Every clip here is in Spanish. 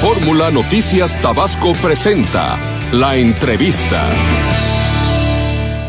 Fórmula Noticias Tabasco presenta la entrevista.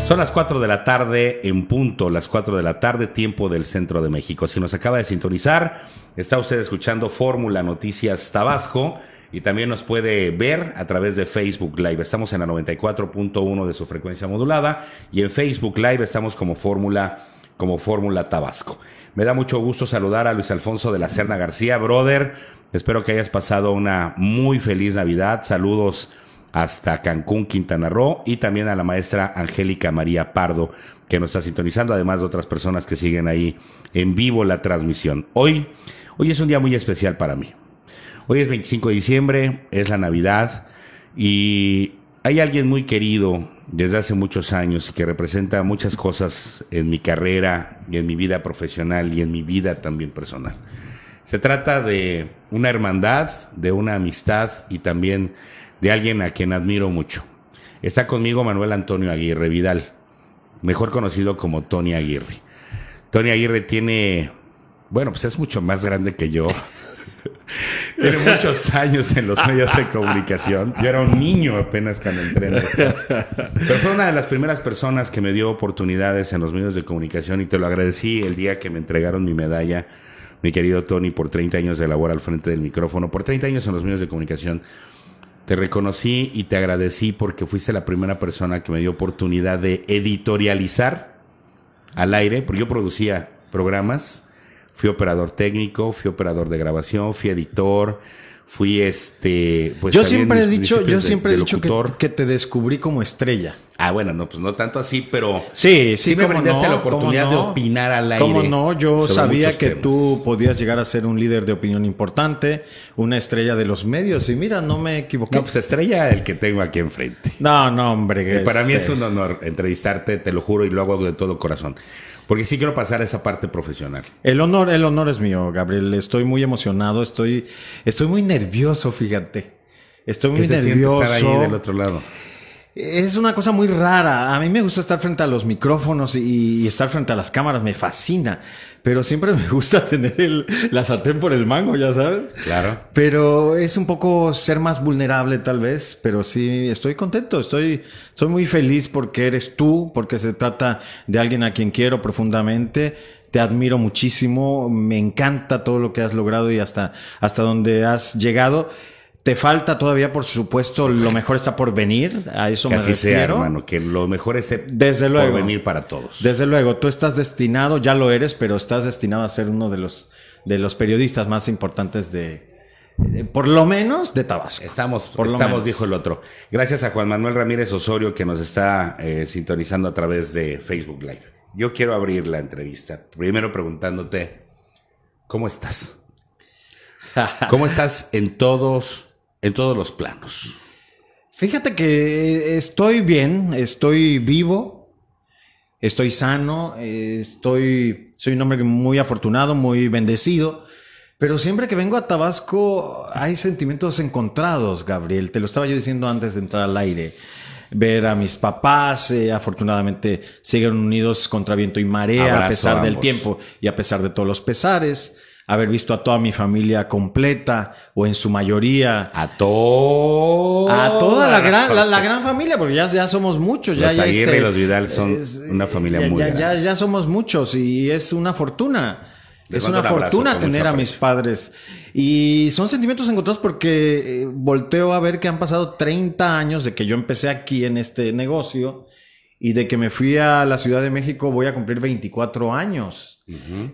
Son las 4 de la tarde en punto, las 4 de la tarde, tiempo del centro de México. Si nos acaba de sintonizar, está usted escuchando Fórmula Noticias Tabasco y también nos puede ver a través de Facebook Live. Estamos en la 94.1 de su frecuencia modulada y en Facebook Live estamos como Fórmula como Fórmula Tabasco. Me da mucho gusto saludar a Luis Alfonso de la Serna García, brother Espero que hayas pasado una muy feliz Navidad. Saludos hasta Cancún, Quintana Roo, y también a la maestra Angélica María Pardo, que nos está sintonizando, además de otras personas que siguen ahí en vivo la transmisión. Hoy, hoy es un día muy especial para mí. Hoy es 25 de diciembre, es la Navidad, y hay alguien muy querido desde hace muchos años y que representa muchas cosas en mi carrera, y en mi vida profesional y en mi vida también personal. Se trata de una hermandad, de una amistad y también de alguien a quien admiro mucho. Está conmigo Manuel Antonio Aguirre Vidal, mejor conocido como Tony Aguirre. Tony Aguirre tiene, bueno, pues es mucho más grande que yo. tiene muchos años en los medios de comunicación. Yo era un niño apenas cuando entré. Pero fue una de las primeras personas que me dio oportunidades en los medios de comunicación y te lo agradecí el día que me entregaron mi medalla mi querido Tony, por 30 años de labor al frente del micrófono, por 30 años en los medios de comunicación. Te reconocí y te agradecí porque fuiste la primera persona que me dio oportunidad de editorializar al aire, porque yo producía programas, fui operador técnico, fui operador de grabación, fui editor, fui este pues yo siempre he dicho yo siempre he dicho que, te descubrí como estrella Ah, bueno, no, pues no tanto así, pero sí, sí, me brindaste la oportunidad de opinar al aire. Cómo no, yo sabía que tú podías llegar a ser un líder de opinión importante, una estrella de los medios, y mira, no me equivoqué. No, pues estrella el que tengo aquí enfrente. No, no, hombre. Eh, para mí es este un honor entrevistarte, te lo juro, y lo hago de todo corazón. Porque sí quiero pasar a esa parte profesional. El honor, el honor es mío, Gabriel. Estoy muy emocionado, estoy, estoy muy nervioso, fíjate. Estoy muy nervioso. ahí del otro lado es una cosa muy rara. A mí me gusta estar frente a los micrófonos y, estar frente a las cámaras, me fascina. Pero siempre me gusta tener el, la sartén por el mango, ya sabes. Claro. Pero es un poco ser más vulnerable tal vez, pero sí estoy contento, estoy, soy muy feliz porque eres tú, porque se trata de alguien a quien quiero profundamente. Te admiro muchísimo, me encanta todo lo que has logrado y hasta, hasta donde has llegado. Te falta todavía, por supuesto, lo mejor está por venir, a eso que me así Sea, hermano, que lo mejor es Desde luego, por venir para todos. Desde luego, tú estás destinado, ya lo eres, pero estás destinado a ser uno de los, de los periodistas más importantes de, por lo menos de Tabasco. Estamos, estamos dijo el otro. Gracias a Juan Manuel Ramírez Osorio que nos está eh, sintonizando a través de Facebook Live. Yo quiero abrir la entrevista, primero preguntándote, ¿cómo estás? ¿Cómo estás en todos en todos los planos. Fíjate que eh, estoy bien, estoy vivo, estoy sano, eh, estoy, soy un hombre muy afortunado, muy bendecido. Pero siempre que vengo a Tabasco hay sentimientos encontrados, Gabriel. Te lo estaba yo diciendo antes de entrar al aire. Ver a mis papás, eh, afortunadamente siguen unidos contra viento y marea a pesar del tiempo y a pesar de todos los pesares haber visto a toda mi familia completa o en su mayoría. A todo. A toda la gran, la, gran familia, porque ya, ya somos muchos. ya, ya este, los Vidal son una familia muy Ya, somos muchos y es una fortuna. es una fortuna tener a mis padres. Y son sentimientos encontrados porque eh, volteo a ver que han pasado 30 años de que yo empecé aquí en este negocio y de que me fui a la Ciudad de México voy a cumplir 24 años.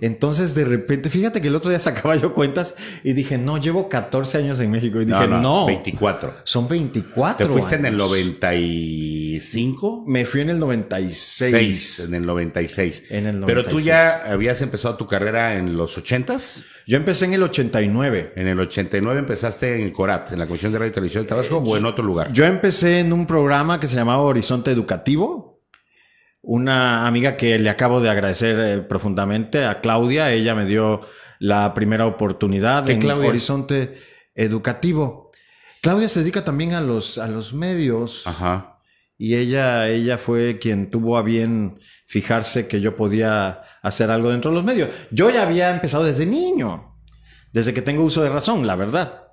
Entonces, de repente, fíjate que el otro día sacaba yo cuentas y dije, no, llevo 14 años en México. Y dije, no. 24. Son 24. ¿Te fuiste en el 95? Me fui en el 96. en el 96. Pero tú ya habías empezado tu carrera en los 80s. Yo empecé en el 89. En el 89 empezaste en CORAT, en la Comisión de Radio y Televisión de Tabasco, o en otro lugar. Yo empecé en un programa que se llamaba Horizonte Educativo una amiga que le acabo de agradecer eh, profundamente a Claudia. Ella me dio la primera oportunidad en un Horizonte Educativo. Claudia se dedica también a los, a los medios. Ajá. Y ella, ella fue quien tuvo a bien fijarse que yo podía hacer algo dentro de los medios. Yo ya había empezado desde niño, desde que tengo uso de razón, la verdad.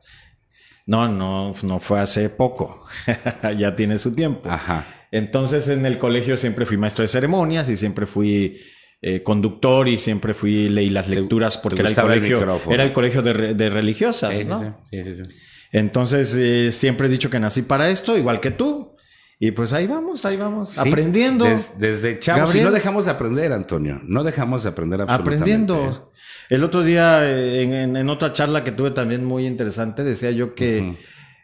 No, no, no fue hace poco. ya tiene su tiempo. Ajá. Entonces en el colegio siempre fui maestro de ceremonias y siempre fui eh, conductor y siempre fui leí las lecturas porque era el colegio, era el colegio de, de religiosas, ¿no? Sí, sí, sí. Entonces eh, siempre he dicho que nací para esto, igual que tú. Y pues ahí vamos, ahí vamos, aprendiendo. desde chavos. Y no dejamos de aprender, Antonio. No dejamos de aprender absolutamente. Aprendiendo. El otro día, eh, en, otra charla que tuve también muy interesante, decía yo que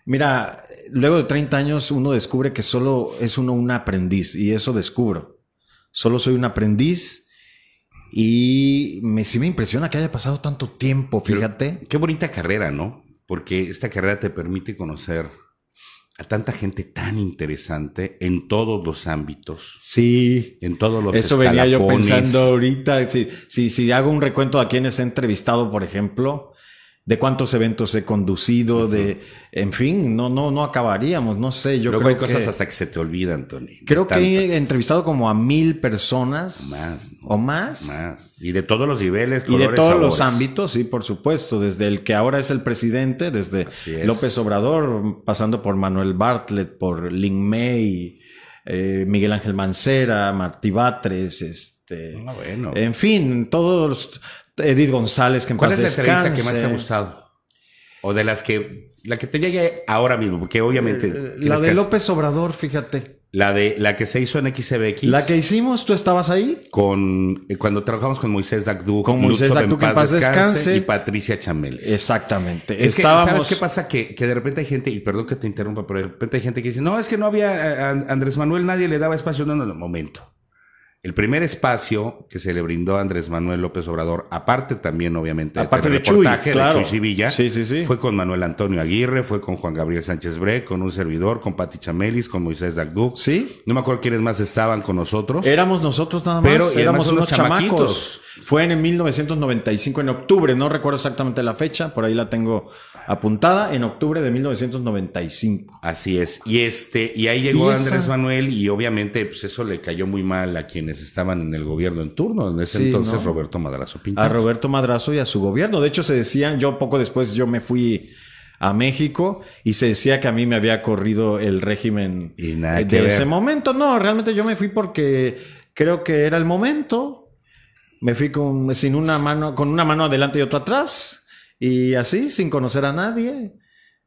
Mira, luego de 30 años uno descubre que solo es uno un aprendiz y eso descubro. Solo soy un aprendiz y me, sí me impresiona que haya pasado tanto tiempo, fíjate. qué bonita carrera, ¿no? Porque esta carrera te permite conocer a tanta gente tan interesante en todos los ámbitos. Sí. En todos los Eso venía yo pensando ahorita. Si, si, si hago un recuento a quienes he entrevistado, por ejemplo, de cuántos eventos he conducido, de, en fin, no, no, no acabaríamos, no sé. Yo creo hay cosas hasta que se te olvida, Tony. Creo que he entrevistado como a mil personas. Más. O más. Más. Y de todos los niveles. y de todos los ámbitos, sí, por supuesto. Desde el que ahora es el presidente, desde López Obrador, pasando por Manuel Bartlett, por Lin May, eh, Miguel Ángel Mancera, Martí Batres, este. Ah, bueno. En fin, todos, Edith González, que en ¿Cuál es la que más te ha gustado? O de las que, la que te llegue ahora mismo, porque obviamente... Eh, la de López Obrador, fíjate. La de la que se hizo en XBX. La que hicimos, tú estabas ahí. Con eh, cuando trabajamos con Moisés Dagdu, con Moisés Dagdu, en descanse, y Patricia Chameles. Exactamente. Estábamos... ¿Sabes qué pasa? Que, de repente hay gente, y perdón que te interrumpa, pero de repente hay gente que dice, no, es que no había eh, Andrés Manuel, nadie le daba espacio. No, no, no, momento. El primer espacio que se le brindó a Andrés Manuel López Obrador, aparte también obviamente aparte de reportaje de Chuy fue con Manuel Antonio Aguirre, fue con Juan Gabriel Sánchez Bre, con un servidor, con Pati Chamelis, con Moisés Dagdú. Sí. No me acuerdo quiénes más estaban con nosotros. Éramos nosotros nada más, éramos unos chamacos. Fue en 1995, en octubre, no recuerdo exactamente la fecha, por ahí la tengo apuntada en octubre de 1995. Así es. Y este, y ahí llegó Andrés Manuel, y obviamente, pues eso le cayó muy mal a quienes estaban en el gobierno en turno, en ese entonces Roberto Madrazo A Roberto Madrazo y a su gobierno. De hecho, se decían, yo poco después yo me fui a México y se decía que a mí me había corrido el régimen eh, de ese momento. No, realmente yo me fui porque creo que era el momento. Me fui con, sin una mano, con una mano adelante y otra atrás. Y así, sin conocer a nadie.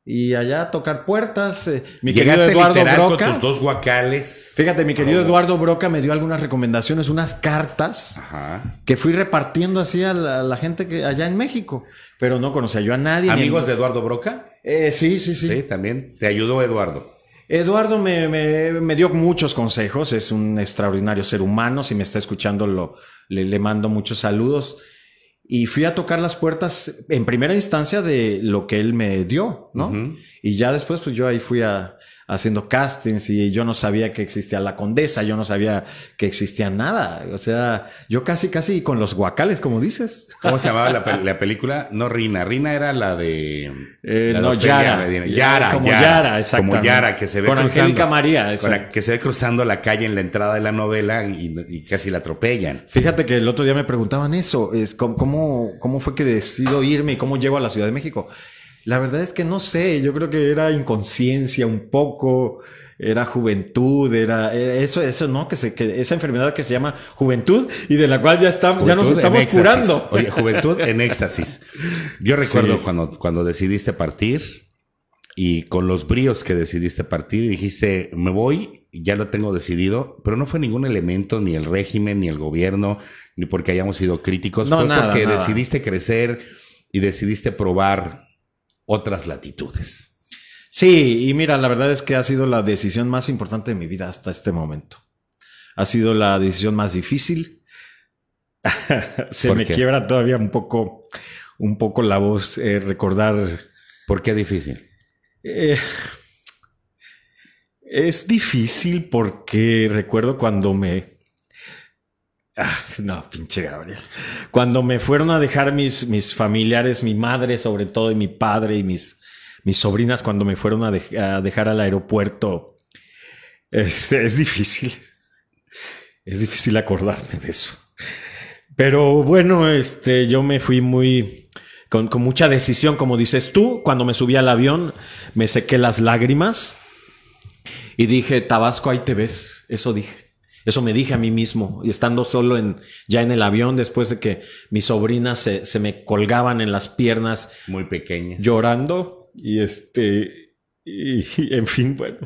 Y allá tocar puertas. Eh, mi querido Eduardo Broca. dos guacales. Fíjate, mi querido Eduardo Broca me dio algunas recomendaciones, unas cartas Ajá. que fui repartiendo así a la, gente que allá en México. Pero no conocía yo a nadie. ¿Amigos de Eduardo Broca? Eh, sí, sí, sí. Sí, también. Te ayudó Eduardo. Eduardo me, me, me, dio muchos consejos, es un extraordinario ser humano, si me está escuchando lo, le, le mando muchos saludos y fui a tocar las puertas en primera instancia de lo que él me dio, ¿no? Y ya después, pues yo ahí fui a, haciendo castings y yo no sabía que existía la condesa, yo no sabía que existía nada. O sea, yo casi, casi con los guacales, como dices. ¿Cómo se llamaba la, película? No, Rina. Rina era la de. Eh, no, eh, Yara. Yara. Como Yara, exactamente. Como Yara, que se ve con cruzando, Angélica María. la calle en la entrada de la novela y, casi la atropellan. Fíjate que el otro día me preguntaban eso: es, ¿cómo, ¿cómo fue que decido irme y cómo llego a la Ciudad de México? La verdad es que no sé, yo creo que era inconsciencia un poco, era juventud, era eh, eso, eso no, que, esa enfermedad que se llama juventud y de la cual ya, estamos, ya nos estamos curando. Oye, juventud en éxtasis. Yo recuerdo cuando, cuando decidiste partir y con los bríos que decidiste partir, dijiste, me voy, ya lo tengo decidido, pero no fue ningún elemento, ni el régimen, ni el gobierno, ni porque hayamos sido críticos, no, fue porque decidiste crecer y decidiste probar otras latitudes. Sí, y mira, la verdad es que ha sido la decisión más importante de mi vida hasta este momento. Ha sido la decisión más difícil. Se me quiebra todavía un poco, un poco la voz eh, recordar. ¿Por qué difícil? Eh, es difícil porque recuerdo cuando me Ah, no, pinche Gabriel. Cuando me fueron a dejar mis, mis familiares, mi madre sobre todo, y mi padre y mis, mis sobrinas, cuando me fueron a, a dejar al aeropuerto, este, es, difícil. Es difícil acordarme de eso. Pero bueno, este, yo me fui muy con, con, mucha decisión, como dices tú. Cuando me subí al avión, me sequé las lágrimas y dije, Tabasco, ahí te ves. Eso dije. Eso me dije a mí mismo, y estando solo en, ya en el avión, después de que mis sobrinas se, me colgaban en las piernas. Muy pequeñas. Llorando. Y este, y, en fin, bueno.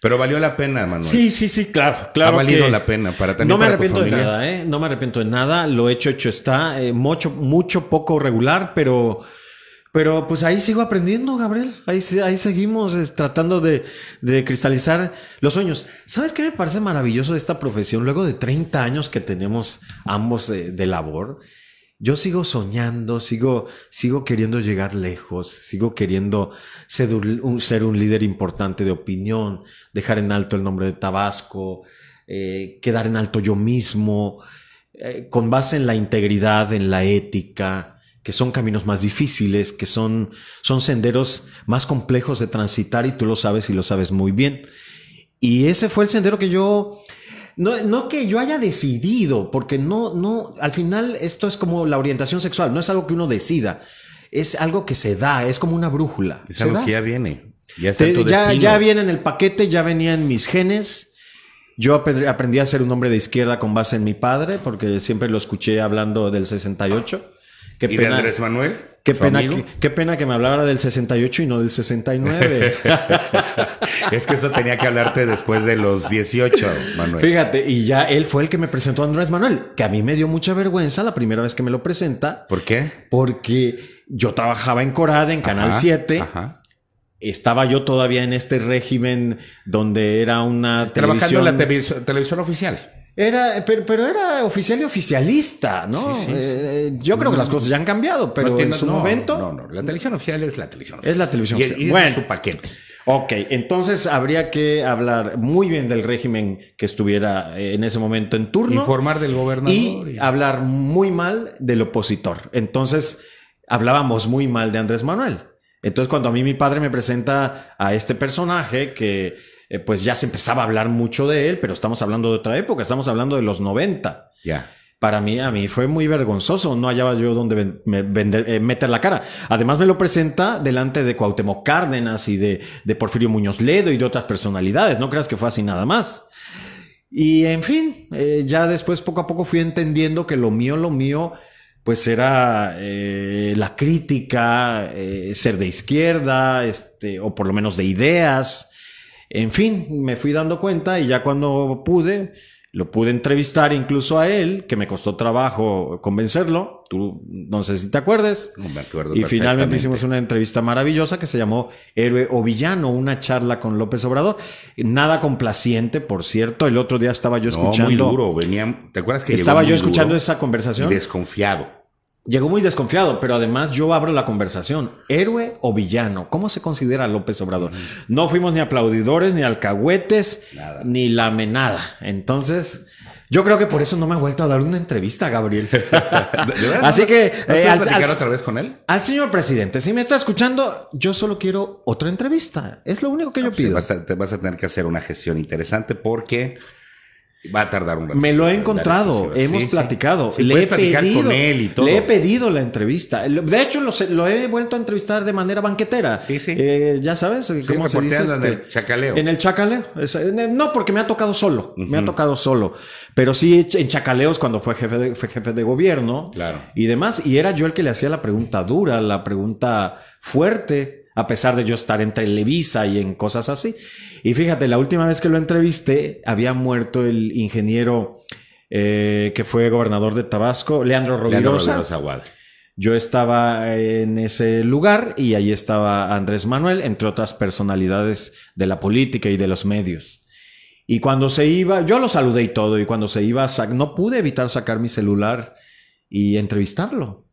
Pero valió la pena, Manuel. Sí, sí, sí, claro, claro. Ha valido la pena para tener No me arrepiento de nada, ¿eh? No me arrepiento de nada. Lo hecho, hecho está. Eh, mucho, mucho poco regular, pero pero pues ahí sigo aprendiendo, Gabriel. Ahí, ahí seguimos tratando de, cristalizar los sueños. ¿Sabes qué me parece maravilloso de esta profesión? Luego de 30 años que tenemos ambos de, labor, yo sigo soñando, sigo, sigo queriendo llegar lejos, sigo queriendo ser un, líder importante de opinión, dejar en alto el nombre de Tabasco, eh, quedar en alto yo mismo, eh, con base en la integridad, en la ética, que son caminos más difíciles, que son, son senderos más complejos de transitar y tú lo sabes y lo sabes muy bien. Y ese fue el sendero que yo, no, no que yo haya decidido, porque no, no, al final esto es como la orientación sexual, no es algo que uno decida, es algo que se da, es como una brújula. Es algo ya viene, ya está en tu ya, ya viene en el paquete, ya venía en mis genes. Yo aprendí a ser un hombre de izquierda con base en mi padre, porque siempre lo escuché hablando del 68. ¿Y de Andrés Manuel? Qué pena, que, qué pena que me hablara del 68 y no del 69. es que eso tenía que hablarte después de los 18, Manuel. Fíjate, y ya él fue el que me presentó a Andrés Manuel, que a mí me dio mucha vergüenza la primera vez que me lo presenta. ¿Por qué? Porque yo trabajaba en Corada, en Canal 7. estaba yo todavía en este régimen donde era una televisión. Trabajando en la televisión oficial. Era, pero, era oficial y oficialista, ¿no? Eh, eh, yo creo que las cosas ya han cambiado, pero en su momento. No, no, la televisión oficial es la televisión oficial. Es la televisión oficial. bueno, es su paquete. Ok, entonces habría que hablar muy bien del régimen que estuviera eh, en ese momento en turno. Informar del gobernador. y... hablar muy mal del opositor. Entonces hablábamos muy mal de Andrés Manuel. Entonces, cuando a mí mi padre me presenta a este personaje que eh, pues ya se empezaba a hablar mucho de él, pero estamos hablando de otra época, estamos hablando de los 90. Ya. Para mí, a mí fue muy vergonzoso. No hallaba yo dónde eh, meter la cara. Además, me lo presenta delante de Cuauhtémoc Cárdenas y de, Porfirio Muñoz Ledo y de otras personalidades. No creas que fue así nada más. Y en fin, eh, ya después poco a poco fui entendiendo que lo mío, lo mío, pues era la crítica, ser de izquierda, este, o por lo menos de ideas, en fin, me fui dando cuenta y ya cuando pude, lo pude entrevistar incluso a él, que me costó trabajo convencerlo. Tú no sé si te acuerdes. No me acuerdo. Y finalmente hicimos una entrevista maravillosa que se llamó Héroe o Villano, una charla con López Obrador. Nada complaciente, por cierto. El otro día estaba yo escuchando. No, muy duro, venía. ¿Te acuerdas que Estaba yo escuchando esa conversación. Desconfiado. Llegó muy desconfiado, pero además yo abro la conversación. ¿Héroe o villano? ¿Cómo se considera López Obrador? No fuimos ni aplaudidores, ni alcahuetes, ni ni menada. Entonces, yo creo que por eso no me ha vuelto a dar una entrevista, Gabriel. Así que... ¿No puedes eh, otra vez con él? Al señor presidente, si me está escuchando, yo solo quiero otra entrevista. Es lo único que yo pues pido. te vas a tener que hacer una gestión interesante porque... Va a tardar un Me lo he encontrado, hemos platicado. le, he pedido, la entrevista. De hecho, lo, he vuelto a entrevistar de manera banquetera. Sí, sí. Eh, ya sabes, ¿cómo se dice? En el este, chacaleo. En el chacaleo. no, porque me ha tocado solo. Me ha tocado solo. Pero sí en chacaleos cuando fue jefe de, fue jefe de gobierno. Claro. Y demás. Y era yo el que le hacía la pregunta dura, la pregunta fuerte a pesar de yo estar en Televisa y en cosas así. Y fíjate, la última vez que lo entrevisté, había muerto el ingeniero eh, que fue gobernador de Tabasco, Leandro Rovirosa. Leandro yo estaba en ese lugar y ahí estaba Andrés Manuel, entre otras personalidades de la política y de los medios. Y cuando se iba, yo lo saludé y todo, y cuando se iba, no pude evitar sacar mi celular y entrevistarlo.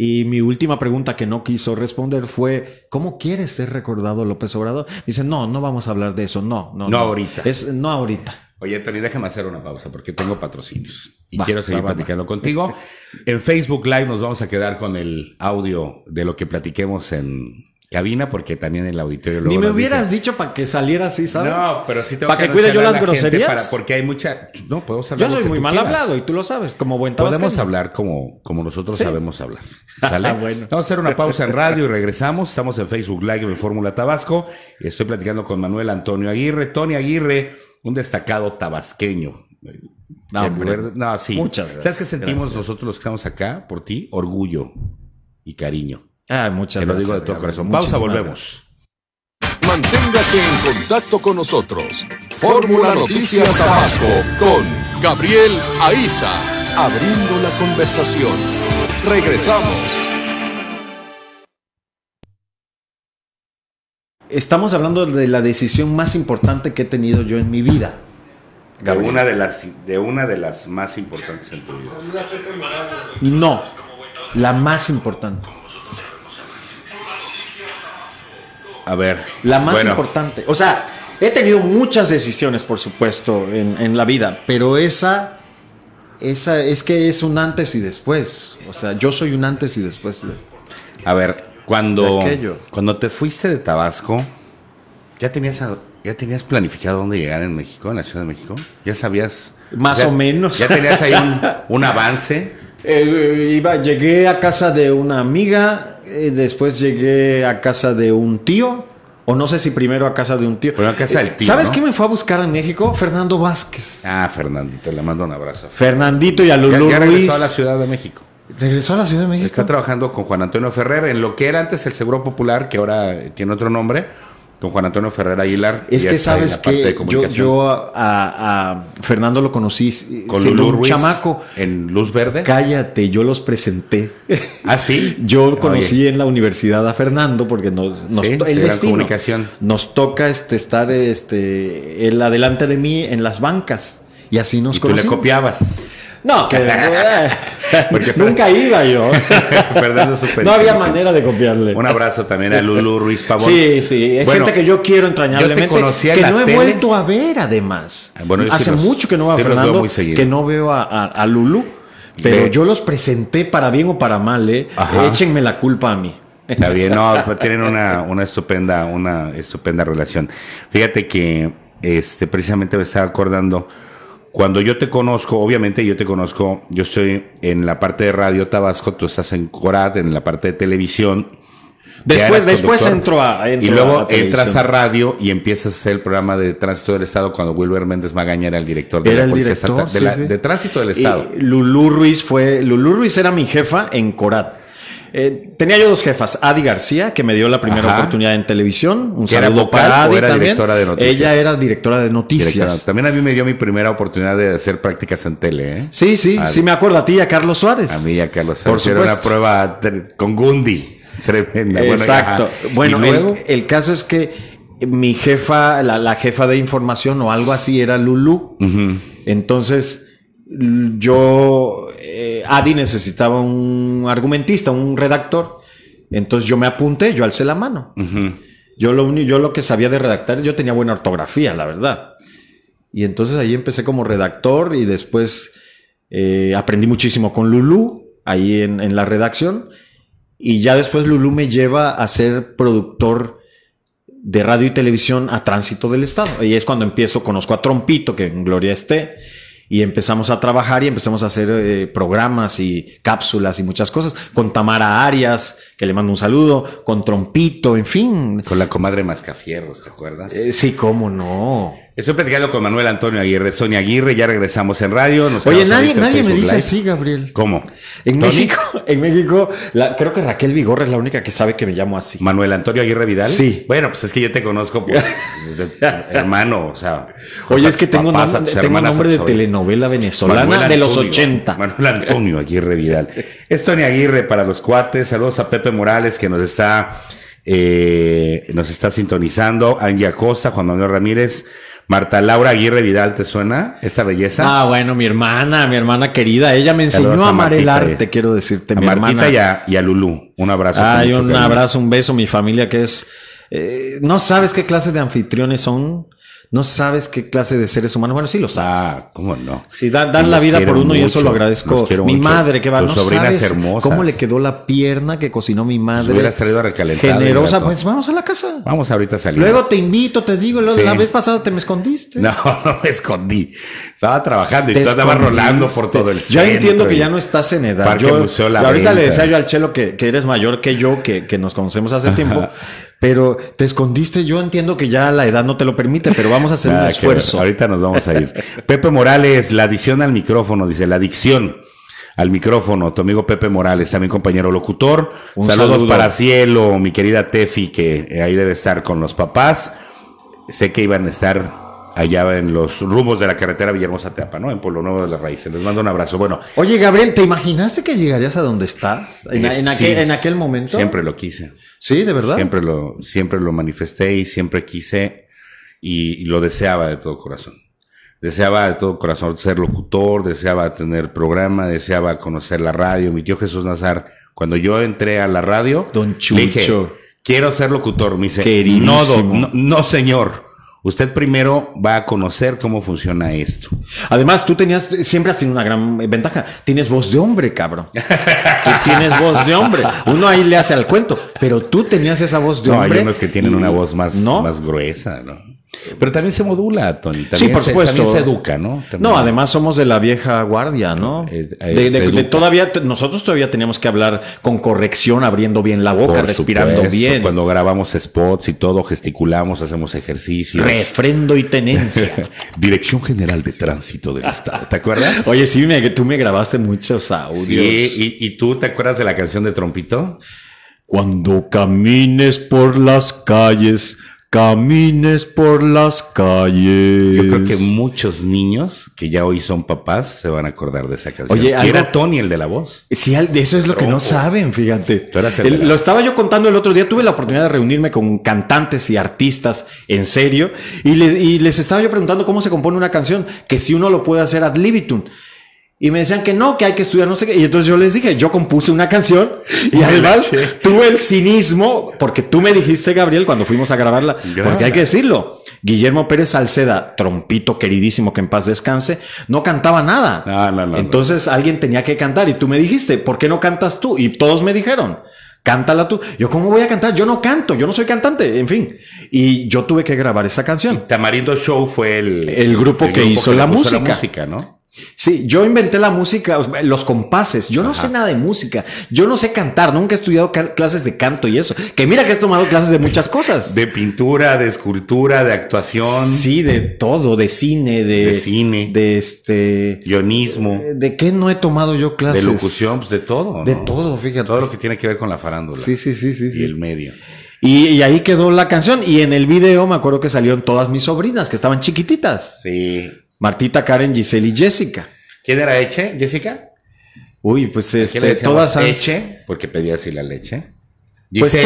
Y mi última pregunta que no quiso responder fue, ¿cómo quiere ser recordado López Obrador? Dice, no, no vamos a hablar de eso, no, no. No, no. ahorita. no ahorita. Oye, Tony, déjame hacer una pausa porque tengo patrocinios y quiero seguir platicando contigo. En Facebook Live nos vamos a quedar con el audio de lo que platiquemos en cabina porque también el auditorio lo Ni me hubieras dicho para que saliera así, ¿sabes? No, pero sí tengo para que, cuide yo las groserías. porque hay mucha no podemos hablar. Yo soy muy mal hablado y tú lo sabes, como buen Podemos hablar como como nosotros sabemos hablar. Vamos a hacer una pausa en radio y regresamos. Estamos en Facebook Live de Fórmula Tabasco. Estoy platicando con Manuel Antonio Aguirre, Tony Aguirre, un destacado tabasqueño. No, sí. Muchas gracias. ¿Sabes qué sentimos nosotros los que estamos acá por ti? Orgullo y cariño. Ah, muchas lo digo de todo corazón. Pausa, volvemos. Manténgase en contacto con nosotros. Fórmula Noticias Tabasco con Gabriel Aiza. Abriendo la conversación. Regresamos. Estamos hablando de la decisión más importante que he tenido yo en mi vida. una de las de una de las más importantes en tu vida. No, la más importante. A ver. La más importante. O sea, he tenido muchas decisiones, por supuesto, en, la vida, pero esa, esa es que es un antes y después. O sea, yo soy un antes y después. a ver, cuando, cuando te fuiste de Tabasco, ¿ya tenías, ¿ya tenías planificado dónde llegar en México, en la Ciudad de México? ¿Ya sabías? Más o menos. ¿Ya tenías ahí un, avance? Eh, iba, llegué a casa de una amiga, eh, después llegué a casa de un tío, o no sé si primero a casa de un tío. Eh, ¿Sabes quién me fue a buscar en México? Fernando Vázquez. Ah, Fernandito, le mando un abrazo. Fernandito y a Lulú regresó a la Ciudad de México. Regresó a la Ciudad de México. Está trabajando con Juan Antonio Ferrer en lo que era antes el Seguro Popular, que ahora tiene otro nombre Don Juan Antonio Ferrer Aguilar. Es que sabes que yo, a, Fernando lo conocí eh, con siendo un chamaco. ¿En Luz Verde? Cállate, yo los presenté. ¿Ah, sí? yo conocí en la universidad a Fernando porque nos, nos comunicación. Nos toca este, estar este, él adelante de mí en las bancas. Y así nos ¿Y Tú le copiabas. No, que eh. Nunca iba yo. Fernando No había manera de copiarle. Un abrazo también a Lulu Ruiz Pavón. Sí, sí. Es gente que yo quiero entrañablemente. que no he vuelto a ver, además. Ah, Hace mucho que no va a Fernando, que no veo a, Lulu. Pero yo los presenté para bien o para mal, ¿eh? Échenme la culpa a mí. Está bien, no, tienen una, estupenda, una estupenda relación. Fíjate que este, precisamente me estaba acordando cuando yo te conozco, obviamente yo te conozco, yo estoy en la parte de Radio Tabasco, tú estás en Corat, en la parte de televisión. Después, después entro a. y luego entras a radio y empiezas a hacer el programa de tránsito del Estado cuando Wilber Méndez Magaña era el director de tránsito del Estado. Y Lulú Ruiz fue. Lulú Ruiz era mi jefa en Corat. Eh, tenía yo dos jefas, Adi García, que me dio la primera oportunidad en televisión. Un saludo para Adi. Ella era directora de noticias. También a mí me dio mi primera oportunidad de hacer prácticas en tele. ¿eh? Sí, sí, sí me acuerdo. A ti y a Carlos Suárez. A mí y a Carlos Suárez. Por Era una prueba con Gundy. Tremenda. Exacto. Bueno, el, caso es que mi jefa, la, jefa de información o algo así, era Lulu. Entonces yo, eh, Adi necesitaba un argumentista, un redactor. Entonces yo me apunté, yo alcé la mano. yo, lo, yo lo que sabía de redactar, yo tenía buena ortografía, la verdad. Y entonces ahí empecé como redactor y después eh, aprendí muchísimo con Lulú, ahí en, en, la redacción. Y ya después Lulú me lleva a ser productor de radio y televisión a tránsito del Estado. Y es cuando empiezo, conozco a Trompito, que en Gloria esté y empezamos a trabajar y empezamos a hacer eh, programas y cápsulas y muchas cosas. Con Tamara Arias, que le mando un saludo, con Trompito, en fin. Con la comadre Mascafierros, ¿te acuerdas? Eh, sí, cómo no. Estoy platicando con Manuel Antonio Aguirre, Sonia Aguirre, ya regresamos en radio. Oye, nadie, me dice así, Gabriel. ¿Cómo? En México, en México, creo que Raquel Vigorra es la única que sabe que me llamo así. Manuel Antonio Aguirre Vidal. Sí. Bueno, pues es que yo te conozco por hermano, o sea. Oye, es que tengo, un nombre de telenovela venezolana de los 80. Manuel Antonio Aguirre Vidal. Es Tony Aguirre para los cuates. Saludos a Pepe Morales que nos está, eh, nos está sintonizando. Angie Acosta, Juan Manuel Ramírez. Marta Laura Aguirre Vidal, ¿te suena esta belleza? Ah, bueno, mi hermana, mi hermana querida. Ella me enseñó a amar el arte, quiero decirte, a Martita Y a, Lulu. Un abrazo. Ay, un abrazo, un beso. Mi familia que es... Eh, no sabes qué clase de anfitriones son no sabes qué clase de seres humanos. Bueno, sí los pues, Ah, ¿cómo no? Sí, dan, dan la vida por uno y eso lo agradezco. Mi madre, ¿qué va, no sabes ¿Cómo le quedó la pierna que cocinó mi madre? Pues, hubieras traído Generosa, pues vamos a la casa. Vamos ahorita a salir. Luego te invito, te digo, la vez pasada te me escondiste. No, no me escondí. Estaba trabajando y te andabas rolando por todo el centro. Ya entiendo que ya no estás en edad. yo, ahorita le decía yo al Chelo que, eres mayor que yo, que, que nos conocemos hace tiempo. Pero te escondiste, yo entiendo que ya la edad no te lo permite, pero vamos a hacer un esfuerzo. Ahorita nos vamos a ir. Pepe Morales, la adicción al micrófono, dice, la adicción al micrófono, tu amigo Pepe Morales, también compañero locutor. Saludos para Cielo, mi querida Tefi, que ahí debe estar con los papás. Sé que iban a estar allá en los rumbos de la carretera Villahermosa Teapa, ¿no? En Pueblo Nuevo de la Raíces. Les mando un abrazo. Bueno. Oye, Gabriel, ¿te imaginaste que llegarías a donde estás? En, aquel, momento. Siempre lo quise. Sí, de verdad. Siempre lo, siempre lo manifesté y siempre quise y, lo deseaba de todo corazón. Deseaba de todo corazón ser locutor, deseaba tener programa, deseaba conocer la radio. Mi tío Jesús Nazar, cuando yo entré a la radio, Don dije, quiero ser locutor. Mi dice, Querido, no, no señor Usted primero va a conocer cómo funciona esto. Además, tú tenías, siempre has tenido una gran ventaja. Tienes voz de hombre, cabrón. Tú tienes voz de hombre. Uno ahí le hace al cuento, pero tú tenías esa voz de hombre. No, hay unos que tienen una voz más, más gruesa, ¿no? Pero también se modula, Tony. También sí, por supuesto. Se, también se educa, ¿no? no, además somos de la vieja guardia, ¿no? Eh, eh, todavía nosotros todavía teníamos que hablar con corrección, abriendo bien la boca, respirando bien. Cuando grabamos spots y todo, gesticulamos, hacemos ejercicio. Refrendo y tenencia. Dirección General de Tránsito del Estado. ¿Te acuerdas? Oye, sí, tú me grabaste muchos audios. Sí, y tú te acuerdas de la canción de Trompito? Cuando camines por las calles, Camines por las calles. Yo creo que muchos niños que ya hoy son papás se van a acordar de esa canción. Oye, era Tony el de la voz. Sí, eso es lo que no saben, fíjate. lo estaba yo contando el otro día, tuve la oportunidad de reunirme con cantantes y artistas en serio y les, y les estaba yo preguntando cómo se compone una canción, que si uno lo puede hacer ad libitum. Y me decían que no, que hay que estudiar no sé qué. Y entonces yo les dije, yo compuse una canción y además tuve el cinismo, porque tú me dijiste, Gabriel, cuando fuimos a grabarla, porque hay que decirlo, Guillermo Pérez Salceda, trompito queridísimo que en paz descanse, no cantaba nada. entonces alguien tenía que cantar y tú me dijiste, ¿por qué no cantas tú? Y todos me dijeron, cántala tú. Yo, ¿cómo voy a cantar? Yo no canto, yo no soy cantante, en fin. Y yo tuve que grabar esa canción. Tamarindo Show fue el, el grupo que hizo la, música. la música, ¿no? Sí, yo inventé la música, los compases. Yo no sé nada de música. Yo no sé cantar. Nunca he estudiado clases de canto y eso. Que mira que he tomado clases de muchas cosas. De pintura, de escultura, de actuación. Sí, de todo, de cine, de, cine, de este guionismo. Eh, de, qué no he tomado yo clases. De locución, pues de todo. De todo, fíjate. Todo lo que tiene que ver con la farándula. Sí, sí, sí, sí. Y el medio. Y, y, ahí quedó la canción. Y en el video me acuerdo que salieron todas mis sobrinas que estaban chiquititas. Sí. Martita, Karen, Giselle y Jessica. ¿Quién era Eche? ¿Jessica? Uy, pues este, todas han... porque pedía así la leche. Pues eh,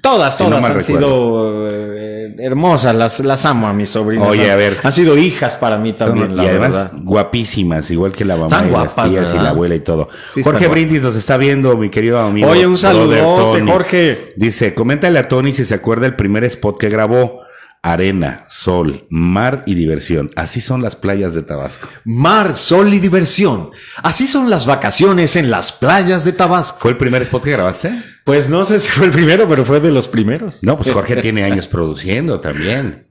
todas, todas han sido eh, hermosas, las, las amo a mis sobrinas. Oye, a ver. Han sido hijas para mí también, la Guapísimas, igual que la mamá y las tías y la abuela y todo. Jorge Brindis nos está viendo, mi querido amigo. Oye, un saludote, Jorge. Dice, coméntale a Tony si se acuerda el primer spot que grabó arena, sol, mar y diversión. Así son las playas de Tabasco. Mar, sol y diversión. Así son las vacaciones en las playas de Tabasco. ¿Fue el primer spot que grabaste? Pues no sé si fue el primero, pero fue de los primeros. No, pues Jorge tiene años produciendo también.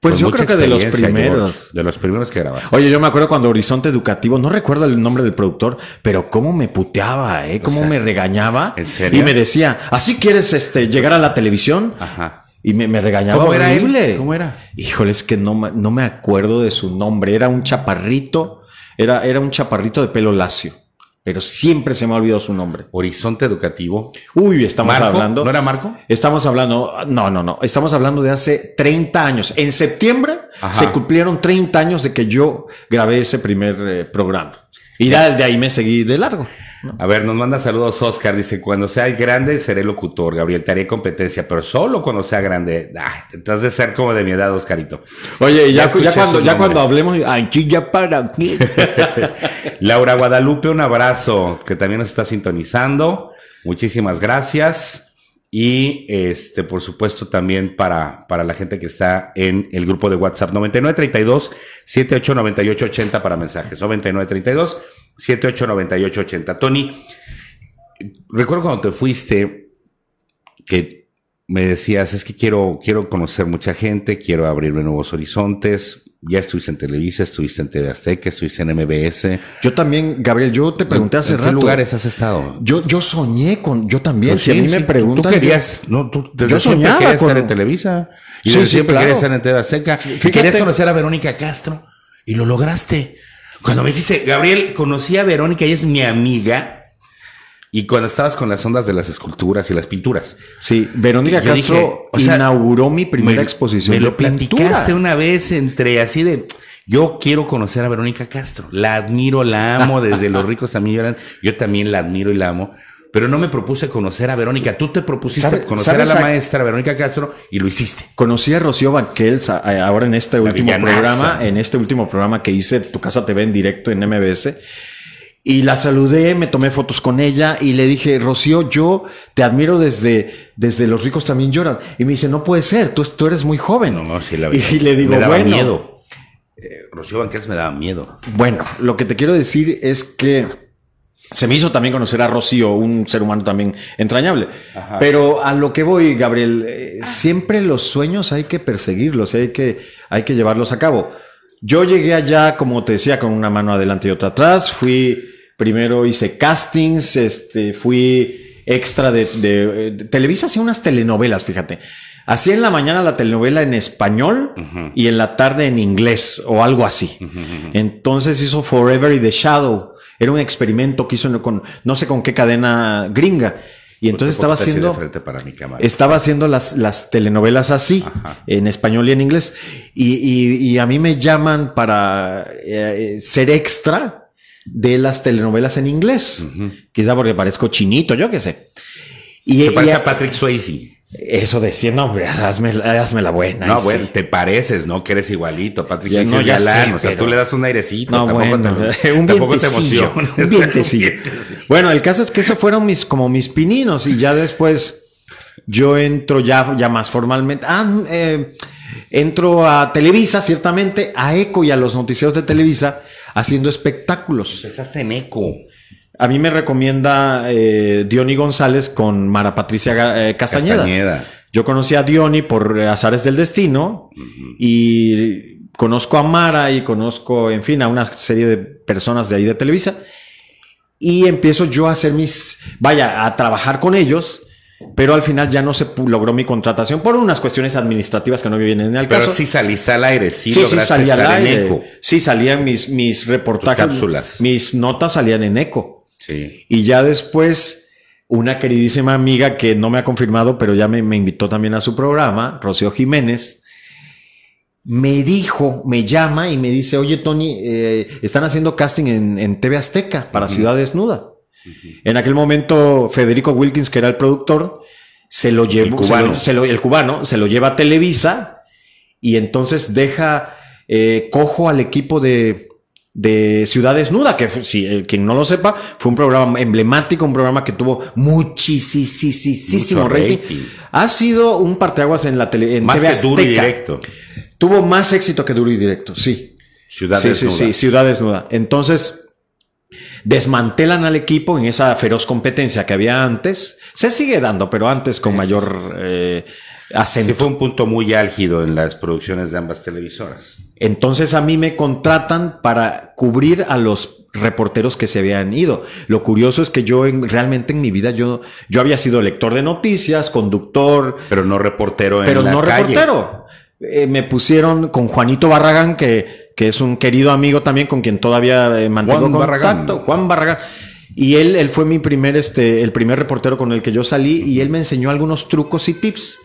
Pues yo creo que de los primeros. De los primeros que grabaste. Oye, yo me acuerdo cuando Horizonte Educativo, no recuerdo el nombre del productor, pero cómo me puteaba, ¿eh? Cómo me regañaba. ¿En serio? Y me decía, ¿así quieres este, llegar a la televisión? Ajá. Y me, regañaba ¿Cómo Era él? ¿Cómo era? Híjole, es que no, no me acuerdo de su nombre. Era un chaparrito, era, era un chaparrito de pelo lacio pero siempre se me ha olvidado su nombre. Horizonte Educativo. Uy, estamos hablando. ¿No era Marco? Estamos hablando, no, no, no. Estamos hablando de hace 30 años. En septiembre se cumplieron 30 años de que yo grabé ese primer eh, programa. Y ya desde ahí me seguí de largo. A ver, nos manda saludos Oscar, dice, cuando sea grande seré locutor, Gabriel, te haré competencia, pero solo cuando sea grande, ah, de ser como de mi edad, Oscarito. Oye, ya, cuando, ya cuando hablemos, ya para qué. Laura Guadalupe, un abrazo, que también nos está sintonizando, muchísimas gracias. Y este, por supuesto, también para, para la gente que está en el grupo de WhatsApp 9932 789880 para mensajes. 9932 789880. Tony, recuerdo cuando te fuiste que me decías, es que quiero, quiero conocer mucha gente, quiero abrirme nuevos horizontes. Ya estuviste en Televisa, estuviste en TV Azteca, estuviste en MBS. Yo también, Gabriel, yo te pregunté hace ¿En qué lugares has estado? Yo, yo soñé con, yo también. Pues si a mí me preguntan. Tú querías, yo, no, tú, yo soñaba siempre con... ser en Televisa. Y siempre quería ser en TV Azteca. querías conocer a Verónica Castro y lo lograste. Cuando me dice, Gabriel, conocí a Verónica, ella es mi amiga. Y cuando estabas con las ondas de las esculturas y las pinturas. Sí, Verónica Castro inauguró mi primera exposición. Me lo de platicaste una vez entre así de yo quiero conocer a Verónica Castro. La admiro, la amo, desde los ricos también lloran. Yo también la admiro y la amo pero no me propuse conocer a Verónica. Tú te propusiste conocer a la maestra Verónica Castro y lo hiciste. Conocí a Rocío Banquels eh, ahora en este último programa, en este último programa que hice, Tu casa te ve en directo en MBS. Y la saludé, me tomé fotos con ella y le dije, Rocío, yo te admiro desde, desde Los ricos también lloran. Y me dice, no puede ser, tú, eres muy joven. No, la Y le digo, me miedo. Eh, Rocío Banquels me daba miedo. Bueno, lo que te quiero decir es que se me hizo también conocer a Rocío, un ser humano también entrañable. Pero a lo que voy, Gabriel, eh, ah. siempre los sueños hay que perseguirlos, hay que, hay que llevarlos a cabo. Yo llegué allá, como te decía, con una mano adelante y otra atrás. Fui, primero hice castings, este, fui extra de, eh, Televisa hacía unas telenovelas, fíjate. Hacía en la mañana la telenovela en español y en la tarde en inglés o algo así. Entonces hizo Forever y The Shadow era un experimento que hizo con no sé con qué cadena gringa. Y entonces estaba haciendo, estaba haciendo las, las telenovelas así, en español y en inglés. Y, a mí me llaman para eh, ser extra de las telenovelas en inglés. Quizá porque parezco chinito, yo qué sé. Y, Se parece a Patrick Swayze. Eso de decir, no, hombre, hazme, la buena. No, bueno, te pareces, ¿no? Que eres igualito. patricio no, ya o sea, tú le das un airecito. No, tampoco bueno, un poco te emociona. Un vientecillo. bueno, el caso es que esos fueron mis, como mis pininos. Y ya después yo entro ya, ya más formalmente. Ah, mm, eh, entro a Televisa, ciertamente, a ECO y a los noticieros de Televisa haciendo espectáculos. Empezaste en ECO. A mí me recomienda eh, Diony González con Mara Patricia eh, Castañeda. Yo conocí a Diony por eh, azares del destino y conozco a Mara y conozco, en fin, a una serie de personas de ahí de Televisa y empiezo yo a hacer mis, vaya, a trabajar con ellos. Pero al final ya no se logró mi contratación por unas cuestiones administrativas que no me vienen al caso. Pero sí saliste al aire, sí, sí, en eco. Sí, salían mis, mis reportajes. Mis notas salían en eco. Y ya después, una queridísima amiga que no me ha confirmado, pero ya me, invitó también a su programa, Rocío Jiménez, me dijo, me llama y me dice, oye Tony, eh, están haciendo casting en, TV Azteca para Ciudad Desnuda. En aquel momento, Federico Wilkins, que era el productor, se lo llevó, el cubano, se lo, lleva a Televisa y entonces deja eh, cojo al equipo de, de Ciudad Desnuda, que si eh, quien no lo sepa, fue un programa emblemático, un programa que tuvo muchísimo rating. Ha sido un parteaguas en la tele, más que duro y directo. Tuvo más éxito que duro y directo, sí. Ciudad Desnuda. Sí, Entonces, desmantelan al equipo en esa feroz competencia que había antes. Se sigue dando, pero antes con mayor eh, sí, fue un punto muy álgido en las producciones de ambas televisoras. Entonces a mí me contratan para cubrir a los reporteros que se habían ido. Lo curioso es que yo en, realmente en mi vida yo, yo había sido lector de noticias, conductor. Pero no reportero en Pero no reportero. Eh, me pusieron con Juanito Barragán, que, que es un querido amigo también con quien todavía eh, mantengo contacto. Juan Barragán. Y él, él fue mi primer, este, el primer reportero con el que yo salí y él me enseñó algunos trucos y tips.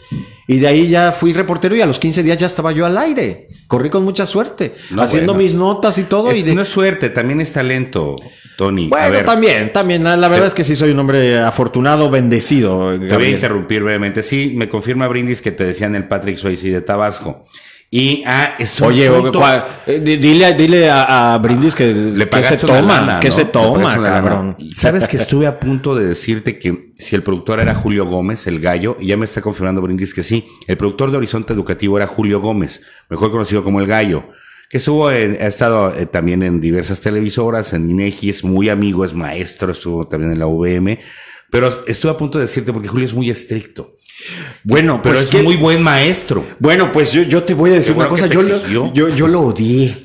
Y de ahí ya fui reportero y a los 15 días ya estaba yo al aire corrí con mucha suerte, haciendo mis notas y todo. y No es suerte, también es talento, Tony. Bueno, también, también. La, verdad es que sí soy un hombre afortunado, bendecido. Te voy a interrumpir brevemente. Sí, me confirma Brindis que te decían el Patrick Swayze de Tabasco. Y a ah, estuvo Oye, eh, dile, dile a, Brindis que, le que se toma, que se toma, cabrón. Sabes que estuve a punto de decirte que si el productor era Julio Gómez, el gallo, y ya me está confirmando Brindis que sí, el productor de Horizonte Educativo era Julio Gómez, mejor conocido como el gallo, que estuvo ha estado eh, también en diversas televisoras, en INEGI, es muy amigo, es maestro, estuvo también en la UVM. Pero estuve a punto de decirte porque Julio es muy estricto. Bueno, pero pues es que, muy buen maestro. Bueno, pues yo, yo te voy a decir una cosa. Yo lo, lo odié.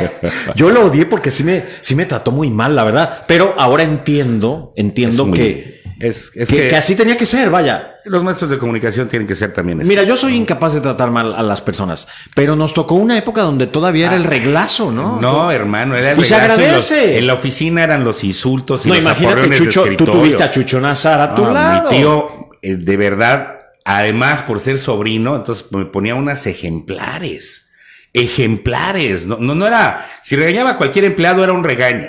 yo lo odié porque sí me, sí me trató muy mal, la verdad. Pero ahora entiendo, entiendo que, es, que, así tenía que ser, vaya. Los maestros de comunicación tienen que ser también. Mira, yo soy incapaz de tratar mal a las personas, pero nos tocó una época donde todavía era el ah. reglazo, ¿no? No, hermano, era el pues reglazo. se agradece. en la oficina eran los insultos y no, imagínate, Chucho, tú tuviste a Chucho Nazar a tu lado. Mi tío, eh, de verdad, además por ser sobrino, entonces me ponía unas ejemplares. Ejemplares. No, no, no era. Si regañaba a cualquier empleado, era un regaño.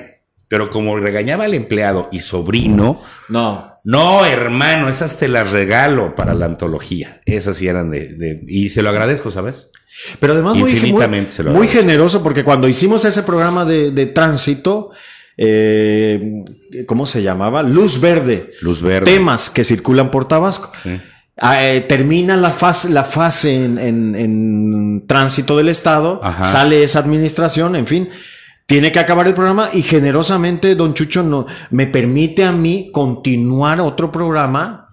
Pero como regañaba al empleado y sobrino, no. No, hermano, esas te las regalo para la antología. Esas sí eran de. y se lo agradezco, ¿sabes? Pero además, muy, muy, generoso, porque cuando hicimos ese programa de, tránsito, eh, ¿cómo se llamaba? Luz verde. Luz verde. Temas que circulan por Tabasco. Ah, eh, termina la fase, la fase en, en, en tránsito del Estado, sale esa administración, en fin. Tiene que acabar el programa y generosamente don Chucho no, me permite a mí continuar otro programa,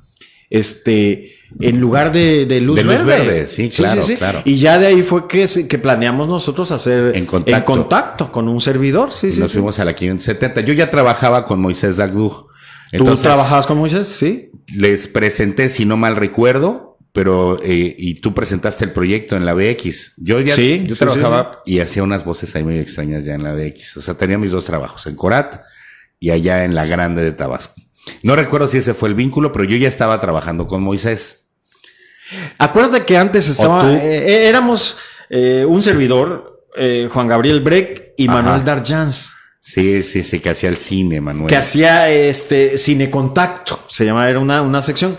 este, en lugar de, de luz, verde. luz verde. Sí, claro, claro. Y ya de ahí fue que, que planeamos nosotros hacer en contacto, con un servidor. Sí, sí nos fuimos a la 570. Yo ya trabajaba con Moisés Dagdug. ¿Tú trabajabas con Moisés? Sí. Les presenté, si no mal recuerdo, pero eh, y tú presentaste el proyecto en la BX. Yo ya yo trabajaba y hacía unas voces ahí muy extrañas ya en la BX. O sea, tenía mis dos trabajos, en Corat y allá en la Grande de Tabasco. No recuerdo si ese fue el vínculo, pero yo ya estaba trabajando con Moisés. Acuérdate que antes estaba, eh, eh, éramos un servidor, Juan Gabriel Breck y Manuel Darjans. Sí, sí, sí, que hacía el cine, Manuel. Que hacía este cine contacto, se llamaba, era una, una sección.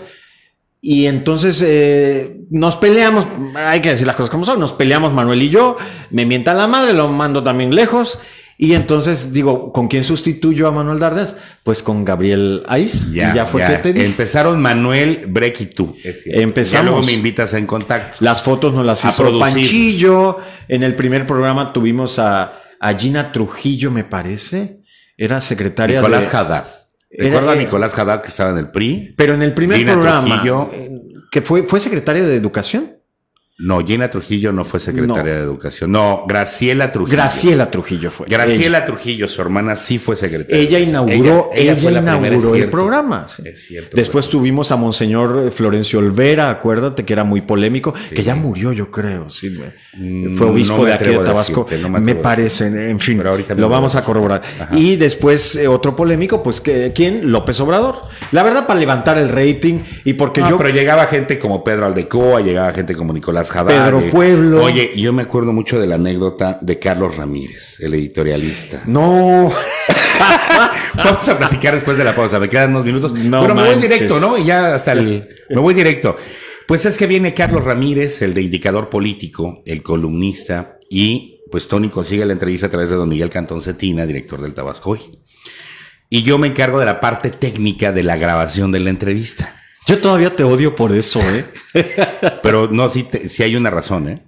Y entonces eh, nos peleamos, hay que decir las cosas como son, nos peleamos Manuel y yo, me mienta la madre, lo mando también lejos. Y entonces digo, ¿con quién sustituyo a Manuel Dardés? Pues con Gabriel Aiz. Ya, fue que Empezaron Manuel, Breck y tú. Empezamos. luego me invitas en contacto. Las fotos nos las hizo Panchillo. En el primer programa tuvimos a, Gina Trujillo, me parece. Era secretaria Nicolás de... ¿Recuerda a eh, Nicolás Haddad que estaba en el PRI. Pero en el primer programa, eh, que fue, fue secretario de Educación. No, Gina Trujillo no fue secretaria de Educación. No, Graciela Trujillo. Graciela Trujillo fue. Graciela Trujillo, su hermana, sí fue secretaria. Ella inauguró, ella, inauguró el programa. Es cierto. Después tuvimos a Monseñor eh, Florencio Olvera, acuérdate que era muy polémico, que ya murió, yo creo. Sí, mm, fue obispo de aquí de Tabasco. me, parece, en fin, lo vamos a corroborar. Y después eh, otro polémico, pues ¿quién? López Obrador. La verdad, para levantar el rating y porque yo. Pero llegaba gente como Pedro Aldecoa, llegaba gente como Nicolás Nicolás eh. Pueblo. Oye, yo me acuerdo mucho de la anécdota de Carlos Ramírez, el editorialista. No. Vamos a platicar después de la pausa. Me quedan unos minutos. No Pero me voy directo, ¿no? Y ya hasta el. me voy directo. Pues es que viene Carlos Ramírez, el de Indicador Político, el columnista, y pues Tony consigue la entrevista a través de don Miguel Cantón Cetina, director del Tabasco Y yo me encargo de la parte técnica de la grabación de la entrevista. Yo todavía te odio por eso, ¿eh? Pero no, si hay una razón, ¿eh?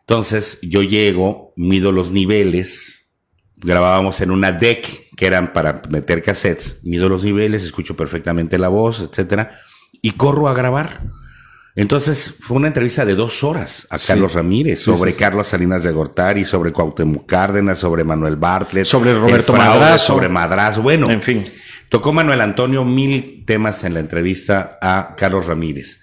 Entonces yo llego, mido los niveles, grabábamos en una deck que eran para meter cassettes, mido los niveles, escucho perfectamente la voz, etcétera, y corro a grabar. Entonces fue una entrevista de dos horas a Carlos Ramírez sobre Carlos Salinas de Gortari, sobre Cuauhtémoc Cárdenas, sobre Manuel Bartlett, sobre Roberto sobre Madrazo, bueno, en fin. Tocó Manuel Antonio mil temas en la entrevista a Carlos Ramírez.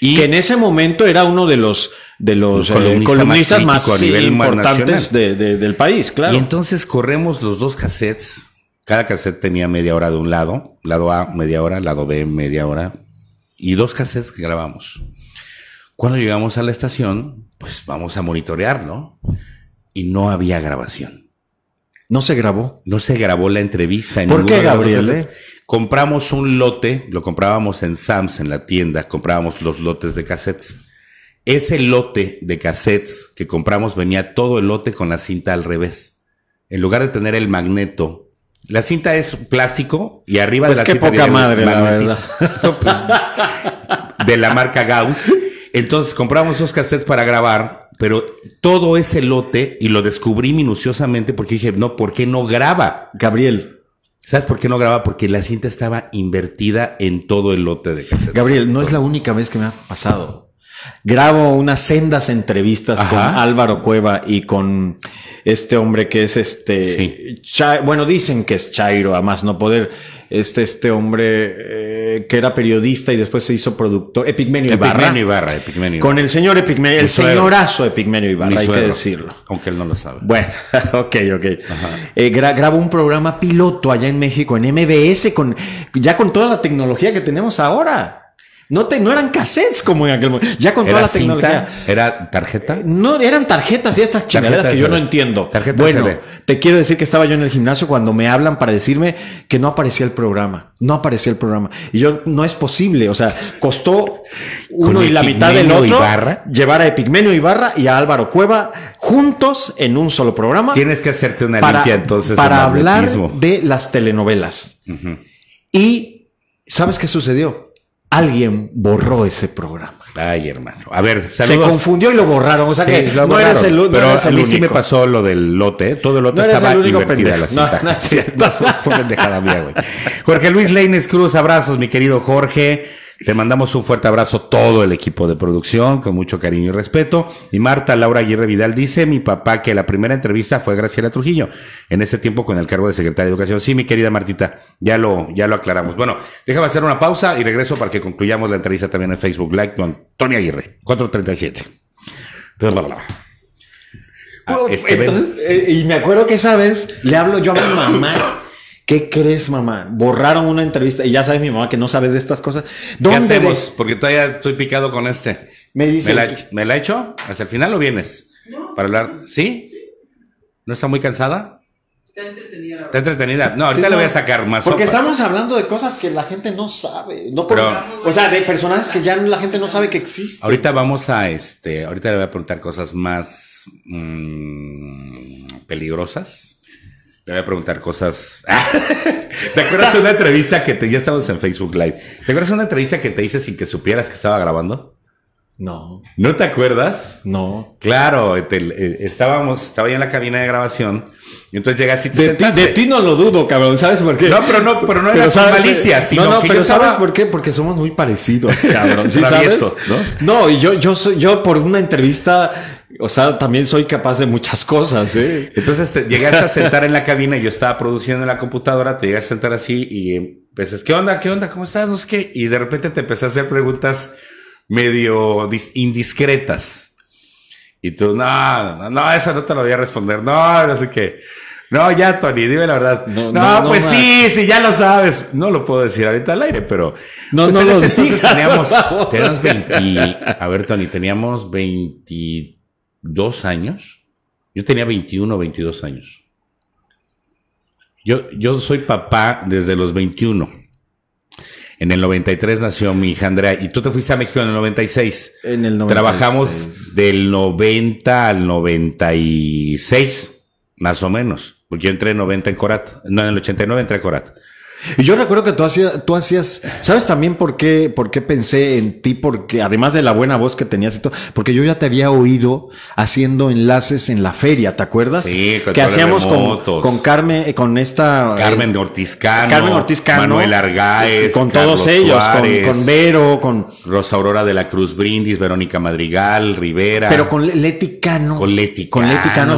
Y que en ese momento era uno de los, de los eh, columnistas más, importantes del país, claro. Y entonces corremos los dos cassettes. Cada cassette tenía media hora de un lado, lado A media hora, lado B media hora, y dos cassettes que grabamos. Cuando llegamos a la estación, pues vamos a monitorear, ¿no? Y no había grabación. No se grabó. No se grabó la entrevista. En ¿Por qué, Gabriel? Eh? Compramos un lote, lo comprábamos en Sams, en la tienda, comprábamos los lotes de cassettes. Ese lote de cassettes que compramos venía todo el lote con la cinta al revés. En lugar de tener el magneto, la cinta es plástico y arriba pues de la qué poca madre, pues, de la marca Gauss. Entonces compramos esos cassettes para grabar pero todo ese lote, y lo descubrí minuciosamente porque dije, no, ¿por qué no graba? Gabriel. ¿Sabes por qué no graba? Porque la cinta estaba invertida en todo el lote de cassettes. Gabriel, no es la única vez que me ha pasado. Grabo unas sendas entrevistas con Álvaro Cueva y con este hombre que es este. bueno, dicen que es Chairo, a más no poder. Este, este hombre eh, que era periodista y después se hizo productor. Epigmenio Ibarra. Epigmenio Ibarra, Con el señor Epigmenio, el señorazo Epigmenio Ibarra, hay que decirlo. Aunque él no lo sabe. Bueno, ok, ok. Eh, grabo un programa piloto allá en México, en MBS, con, ya con toda la tecnología que tenemos ahora. No, te, no eran cassettes como en aquel momento. Ya con toda la tecnología. ¿Era tarjeta? Eh, no, eran tarjetas y estas chingaderas que yo no entiendo. bueno, te quiero decir que estaba yo en el gimnasio cuando me hablan para decirme que no aparecía el programa. No aparecía el programa. Y yo, no es posible. O sea, costó uno y la mitad del otro llevar a Epigmenio Ibarra y a Álvaro Cueva juntos en un solo programa. Tienes que hacerte una limpia entonces. Para hablar de las telenovelas. Y ¿sabes qué sucedió? alguien borró ese programa. Ay, hermano. A ver, Se confundió y lo borraron. O sea que no era el, a mí sí me pasó lo del lote. Todo el lote estaba el No, no güey. Jorge Luis Leines Cruz, abrazos, mi querido Jorge. Te mandamos un fuerte abrazo todo el equipo de producción, con mucho cariño y respeto. Y Marta Laura Aguirre Vidal dice, mi papá, que la primera entrevista fue Graciela Trujillo, en ese tiempo con el cargo de secretaria de Educación. Sí, mi querida Martita, ya lo, ya lo aclaramos. Bueno, déjame hacer una pausa y regreso para que concluyamos la entrevista también en Facebook Live con Tony Aguirre, 437. Ah, este, eh, y me acuerdo que sabes le hablo yo a mi mamá ¿Qué crees, mamá? Borraron una entrevista y ya sabes mi mamá que no sabe de estas cosas. ¿Dónde ¿Qué hacemos? Porque todavía estoy picado con este. Me dice. ¿Me la, ha hecho? ¿Hasta el final o vienes? Para hablar. ¿Sí? ¿No está muy cansada? Está entretenida. Está entretenida. No, ahorita le voy a sacar más. Porque estamos hablando de cosas que la gente no sabe. No Pero, o sea, de personajes que ya la gente no sabe que existen. Ahorita vamos a este. Ahorita le voy a preguntar cosas más mm, peligrosas te voy a preguntar cosas. ¿Te acuerdas de una entrevista que te... ya estamos en Facebook Live? ¿Te acuerdas de una entrevista que te hice sin que supieras que estaba grabando? No. ¿No te acuerdas? No. Claro, eh, estábamos, estaba yo en la cabina de grabación. Y entonces llegas y te de de ti no lo dudo, cabrón, ¿sabes por qué? No, pero no, pero no era malicia, no, pero ¿sabes por qué? Porque somos muy parecidos, cabrón. ¿sí sabes? ¿no? y yo, yo, yo por una entrevista o sea, también soy capaz de muchas cosas. ¿eh? Entonces te llegaste a sentar en la cabina y yo estaba produciendo en la computadora, te llegas a sentar así y dices, ¿qué onda? ¿Qué onda? ¿Cómo estás? No sé qué. Y de repente te empecé a hacer preguntas medio indiscretas. Y tú, no, no, no, eso no te lo voy a responder. No, no sé qué. No, ya, Tony, dime la verdad. No, pues sí, sí, ya lo sabes. No lo puedo decir ahorita al aire, pero. No, pues no, entonces teníamos, teníamos 20. A ver, Tony, teníamos 20 dos años, yo tenía 21 o 22 años. Yo, yo soy papá desde los 21. En el 93 nació mi hija Andrea y tú te fuiste a México en el 96. En el Trabajamos del 90 al 96, más o menos. Porque yo entré en 90 en Corat. No, en el 89 entré en Corat. Y yo recuerdo que tú hacías, tú hacías, ¿sabes también por qué, por qué pensé en ti? Porque además de la buena voz que tenías y todo, porque yo ya te había oído haciendo enlaces en la feria, ¿te acuerdas? Sí, que hacíamos con, con, Carmen, eh, con esta eh, Carmen Ortizcano, Carmen Ortizcano, Manuel Argaez. con todos ellos, con, Vero, con Rosa Aurora de la Cruz Brindis, Verónica Madrigal, Rivera, pero con Leti Cano, con Leti, con Leti Cano.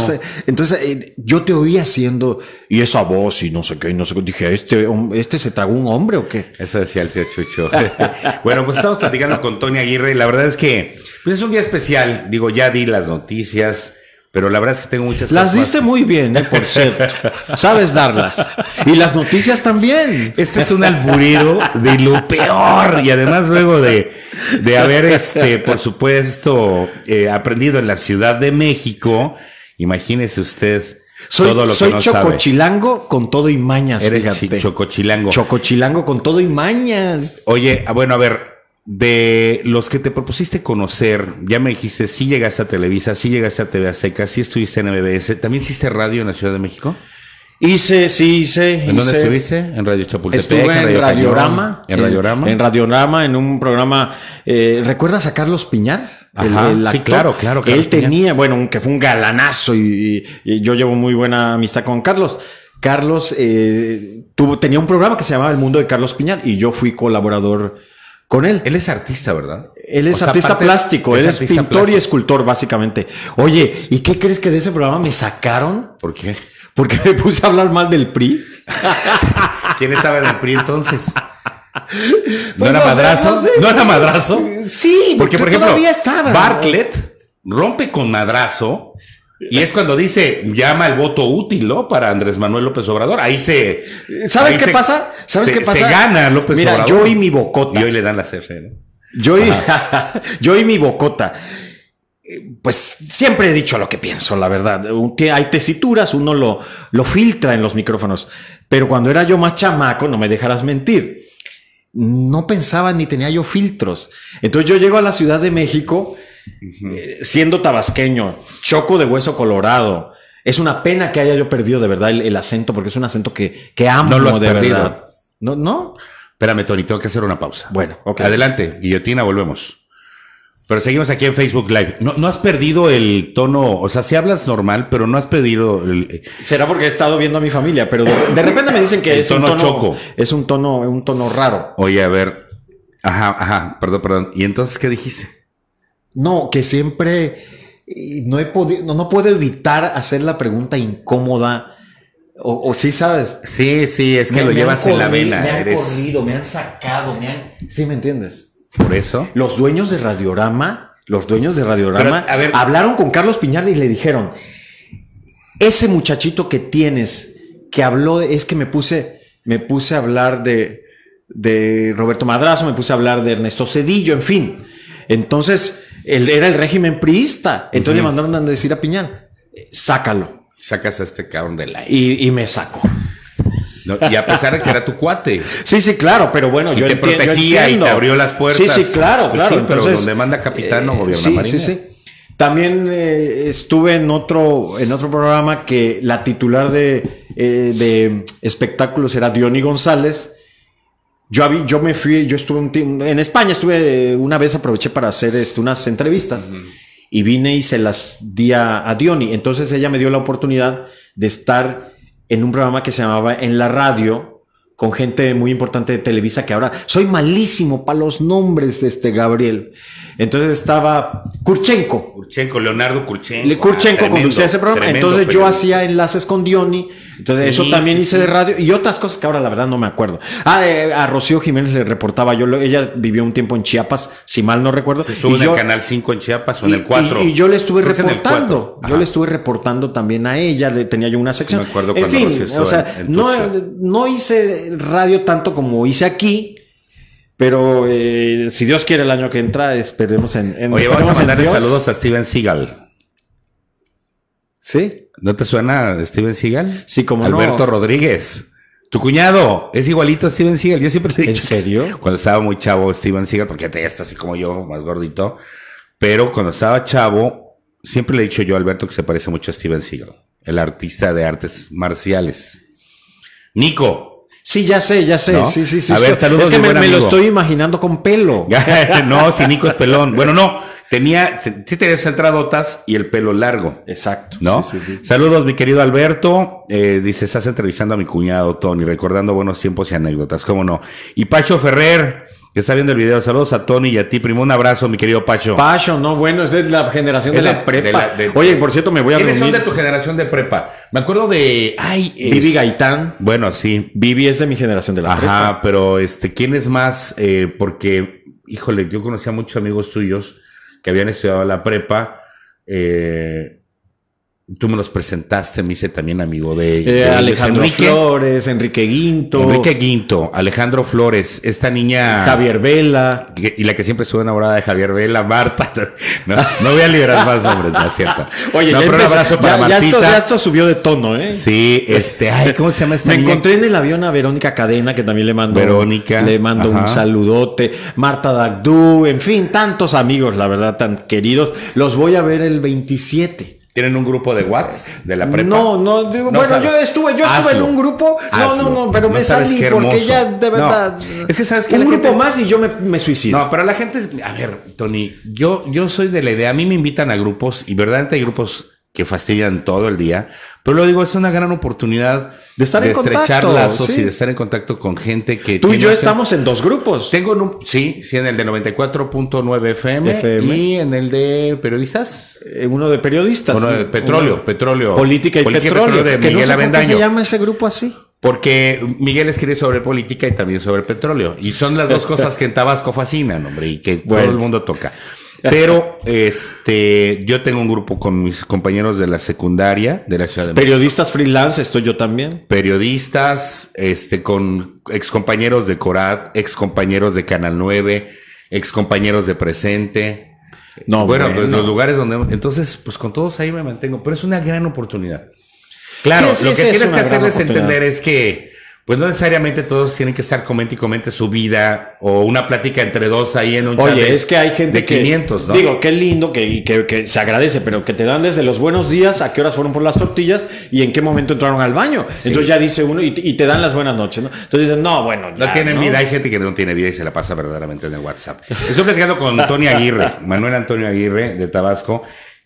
Entonces eh, yo te oí haciendo y esa voz y no sé qué, y no sé qué, dije este ¿este se tragó un hombre o qué? Eso decía el tío Chucho. bueno, pues estamos platicando con Tony Aguirre y la verdad es que pues, es un día especial. Digo, ya di las noticias, pero la verdad es que tengo muchas Las diste muy bien, eh, por cierto. Sabes darlas. Y las noticias también. Este es un alburido de lo peor. Y además luego de, haber, este, por supuesto, eh, aprendido en la Ciudad de México, imagínese usted soy, soy chocochilango con todo y mañas. Eres así, chocochilango. Chocochilango con todo y mañas. Oye, ah, bueno, a ver, de los que te propusiste conocer, ya me dijiste, si llegaste a Televisa, si llegaste a TV Seca, si estuviste en MBS, ¿también hiciste radio en la Ciudad de México? Hice, sí, hice. ¿En dónde estuviste? En Radio Chapultepec. Estuve en, Radio Radiorama. en Radiorama. Eh, en, Radiorama, en un programa. Eh, ¿Recuerdas a Carlos Piñar? Ajá, sí, claro, claro, Él tenía, bueno, que fue un galanazo y, yo llevo muy buena amistad con Carlos. Carlos eh, tuvo, tenía un programa que se llamaba El Mundo de Carlos Piñal y yo fui colaborador con él. Él es artista, ¿verdad? Él es artista plástico, es él es pintor y escultor, básicamente. Oye, ¿y qué crees que de ese programa me sacaron? ¿Por qué? Porque me puse a hablar mal del PRI. ¿Quién sabe del PRI entonces? ¿No era pues madrazo? no, era madrazo? Sí, porque por ejemplo, Bartlett rompe con madrazo. Y es cuando dice, llama el voto útil, ¿no? Para Andrés Manuel López Obrador. Ahí se. ¿Sabes qué pasa? ¿Sabes se, qué pasa? Se gana López Obrador. Mira, yo y mi bocota. Y hoy le dan la e, Yo y, yo y mi bocota. Eh, pues siempre he dicho lo que pienso, la verdad. Hay tesituras, uno lo, lo filtra en los micrófonos. Pero cuando era yo más chamaco, no me dejarás mentir no pensaba ni tenía yo filtros. Entonces yo llego a la Ciudad de México eh, siendo tabasqueño, choco de hueso colorado. Es una pena que haya yo perdido de verdad el, acento, porque es un acento que, amo. No lo de perdido. No, no. Espérame, Tony, tengo que hacer una pausa. Bueno, Adelante, guillotina, volvemos. Pero seguimos aquí en Facebook Live. No, has perdido el tono, o sea, si hablas normal, pero no has perdido el... Eh, Será porque he estado viendo a mi familia, pero de, repente me dicen que es un tono choco. Es un tono, un tono raro. Oye, a ver. Ajá, ajá, perdón, perdón. ¿Y entonces qué dijiste? No, que siempre eh, no he podido, no, puedo evitar hacer la pregunta incómoda. O, sí, sabes. Sí, sí, es que lo llevas en la vela. Me han corrido, me han sacado, me han. Sí, me entiendes. Por eso. Los dueños de Radiorama, los dueños de Radiorama, hablaron con Carlos Piñar y le dijeron, ese muchachito que tienes, que habló, es que me puse, me puse a hablar de, de Roberto Madrazo, me puse a hablar de Ernesto Cedillo, en fin. Entonces, él era el régimen priista. Entonces le mandaron a decir a Piñar, sácalo. Sacas a este cabrón de la... Y, y me sacó y a pesar de que era tu cuate. Sí, sí, claro, pero bueno, yo, te protegía y te abrió las puertas. Sí, sí, claro, pues claro. pero donde manda capitán no eh, gobierna sí, sí, También eh, estuve en otro, en otro programa que la titular de, eh, espectáculos era Diony González. Yo, yo me fui, yo estuve en España, estuve una vez, aproveché para hacer este, unas entrevistas. y vine y se las di a, a, Diony. Entonces ella me dio la oportunidad de estar en un programa que se llamaba En la Radio con gente muy importante de Televisa que ahora soy malísimo para los nombres de este Gabriel. Entonces estaba Kurchenko. Kurchenko, Leonardo Kurchenko. Le, Kurchenko ah, ese programa. Entonces yo hacía enlaces con Diony entonces, eso también hice de radio y otras cosas que ahora la verdad no me acuerdo. Ah, eh, a Rocío Jiménez le reportaba yo, ella vivió un tiempo en Chiapas, si mal no recuerdo. estuvo en el Canal 5 en Chiapas o en el 4. Y, yo le estuve reportando, yo le estuve reportando también a ella, le, tenía yo una sección. en o sea, no, hice radio tanto como hice aquí, pero eh, si Dios quiere el año que entra, esperemos en... en Oye, vamos a mandarle saludos a Steven Seagal. Sí. ¿No te suena Steven Seagal? Sí, como Alberto Rodríguez. Tu cuñado es igualito a Steven Seagal. Yo siempre le he dicho. ¿En serio? Cuando estaba muy chavo, Steven Seagal, porque ya está así como yo, más gordito. Pero cuando estaba chavo, siempre le he dicho yo a Alberto que se parece mucho a Steven Seagal, el artista de artes marciales. Nico, Sí, ya sé, ya sé. Sí, sí, sí. A ver, saludos. Es que Es que me, lo estoy imaginando con pelo. no, si Nico es pelón. Bueno, no, Tenía, sí tenía centradotas y el pelo largo. Exacto. ¿No? Saludos, mi querido Alberto. Eh, dice, estás entrevistando a mi cuñado Tony, recordando buenos tiempos y anécdotas, cómo no. Y Pacho Ferrer, que está viendo el video. Saludos a Tony y a ti, primo. Un abrazo, mi querido Pacho. Pacho, no, bueno, es de la generación de, la, prepa. Oye, por cierto, me voy a ¿Quiénes reunir? son de tu generación de prepa? Me acuerdo de. Ay, es, este, Gaitán. Bueno, sí. Vivi es de mi generación de la prepa. Ajá, pero este, ¿quién es más? Eh, porque, híjole, yo conocía muchos amigos tuyos que habían estudiado la prepa, eh, Tú me los presentaste, me hice también amigo de, eh, Alejandro Flores, Enrique Guinto. Enrique Guinto, Alejandro Flores, esta niña. Javier Vela. y la que siempre estuvo enamorada de Javier Vela, Marta. No, voy a liberar más nombres, no es cierto. Oye, un abrazo para ya, ya, esto, subió de tono, ¿eh? Sí, este, ay, ¿cómo se llama esta niña? Me encontré en el avión a Verónica Cadena, que también le mando. Verónica. Le mando un saludote. Marta Dagdú, en fin, tantos amigos, la verdad, tan queridos. Los voy a ver el 27. ¿Tienen un grupo de Whats de la prepa? No, no, digo, bueno, yo estuve, yo estuve en un grupo. No, no, no, pero me salí porque ya de verdad. Es que sabes que un grupo más y yo me, me, suicido. No, pero la gente a ver, Tony, yo yo soy de la idea, a mí me invitan a grupos y verdaderamente hay grupos que fastidian todo el día. Pero lo digo, es una gran oportunidad de estar estrechar lazos y de estar en contacto con gente que. Tú y yo estamos en dos grupos. Tengo un, sí, sí, en el de 94.9 FM, y en el de periodistas. Eh, uno de periodistas. Uno de petróleo, petróleo. Política y petróleo, ¿Por se llama ese grupo así? Porque Miguel escribe sobre política y también sobre petróleo. Y son las dos cosas que en Tabasco fascinan, hombre, y que todo el mundo toca. Pero este, yo tengo un grupo con mis compañeros de la secundaria de la Ciudad de México. Periodistas freelance, estoy yo también. Periodistas, este, con excompañeros de Corat, excompañeros de Canal 9, excompañeros de Presente. bueno, Pues los lugares donde. Entonces, pues con todos ahí me mantengo, pero es una gran oportunidad. Claro, lo que tienes que hacerles entender es que pues no necesariamente todos tienen que estar comente y su vida o una plática entre dos ahí en un Oye, es que hay gente de que, 500, ¿no? Digo, qué lindo que, que, se agradece, pero que te dan desde los buenos días, a qué horas fueron por las tortillas y en qué momento entraron al baño. Entonces ya dice uno y, te dan las buenas noches, ¿no? Entonces dicen, no, bueno. no tienen vida, hay gente que no tiene vida y se la pasa verdaderamente en el WhatsApp. Estoy platicando con Tony Aguirre, Manuel Antonio Aguirre de Tabasco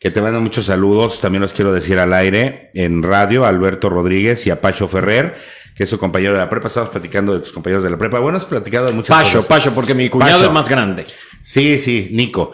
que te mando muchos saludos. También los quiero decir al aire en radio, Alberto Rodríguez y a Pacho Ferrer, que es su compañero de la prepa. Estamos platicando de tus compañeros de la prepa. Bueno, has platicado de muchas Pacho, cosas. Pacho, porque mi cuñado es más grande. Sí, sí, Nico.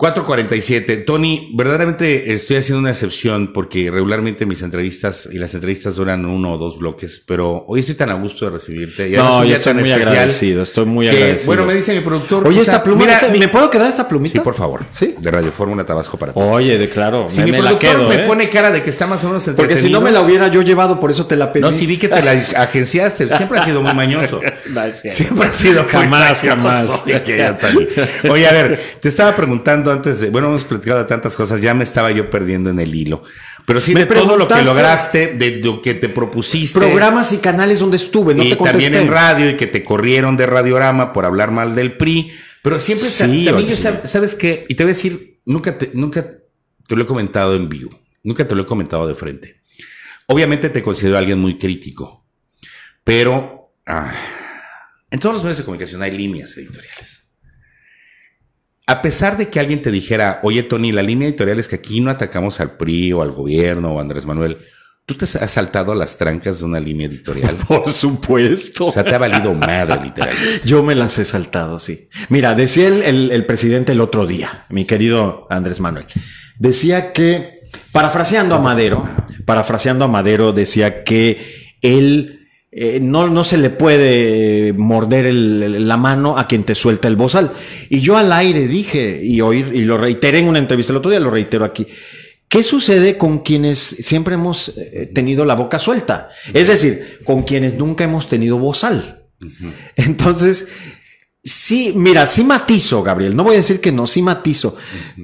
447. Tony, verdaderamente estoy haciendo una excepción porque regularmente mis entrevistas y las entrevistas duran uno o dos bloques, pero hoy estoy tan a gusto de recibirte. no, yo estoy muy agradecido, estoy muy agradecido. Bueno, me dice mi productor. Oye, esta pluma, ¿me puedo quedar esta plumita? Sí, por favor. Sí. De Radio Fórmula Tabasco para ti. Oye, de claro. Si me, mi productor me ¿eh? pone cara de que está más o menos entretenido. Porque si no me la hubiera yo llevado, por eso te la pedí. No, si vi que te la agenciaste. Siempre ha sido muy mañoso. Siempre ha sido jamás, jamás. Oye, a ver, te estaba preguntando antes de, bueno, hemos platicado de tantas cosas, ya me estaba yo perdiendo en el hilo. Pero sí, de todo lo que lograste, de lo que te propusiste. Programas y canales donde estuve, no y también en radio y que te corrieron de Radiorama por hablar mal del PRI. Pero siempre, también sabes que, y te voy a decir, nunca te, nunca te lo he comentado en vivo, nunca te lo he comentado de frente. Obviamente te considero alguien muy crítico, pero ah, en todos los medios de comunicación hay líneas editoriales a pesar de que alguien te dijera, oye Tony, la línea editorial es que aquí no atacamos al PRI o al gobierno o a Andrés Manuel, ¿tú te has saltado las trancas de una línea editorial? Por supuesto. O sea, te ha valido madre, literal. Yo me las he saltado, sí. Mira, decía el presidente el otro día, mi querido Andrés Manuel, decía que, parafraseando a Madero, parafraseando a Madero, decía que él eh, no, no, se le puede morder la mano a quien te suelta el bozal. Y yo al aire dije, y, oír, y lo reiteré en una entrevista el otro día, lo reitero aquí. ¿Qué sucede con quienes siempre hemos eh, tenido la boca suelta? Es decir, con quienes nunca hemos tenido bozal. Entonces, sí, mira, sí matizo, Gabriel. No voy a decir que no, sí matizo,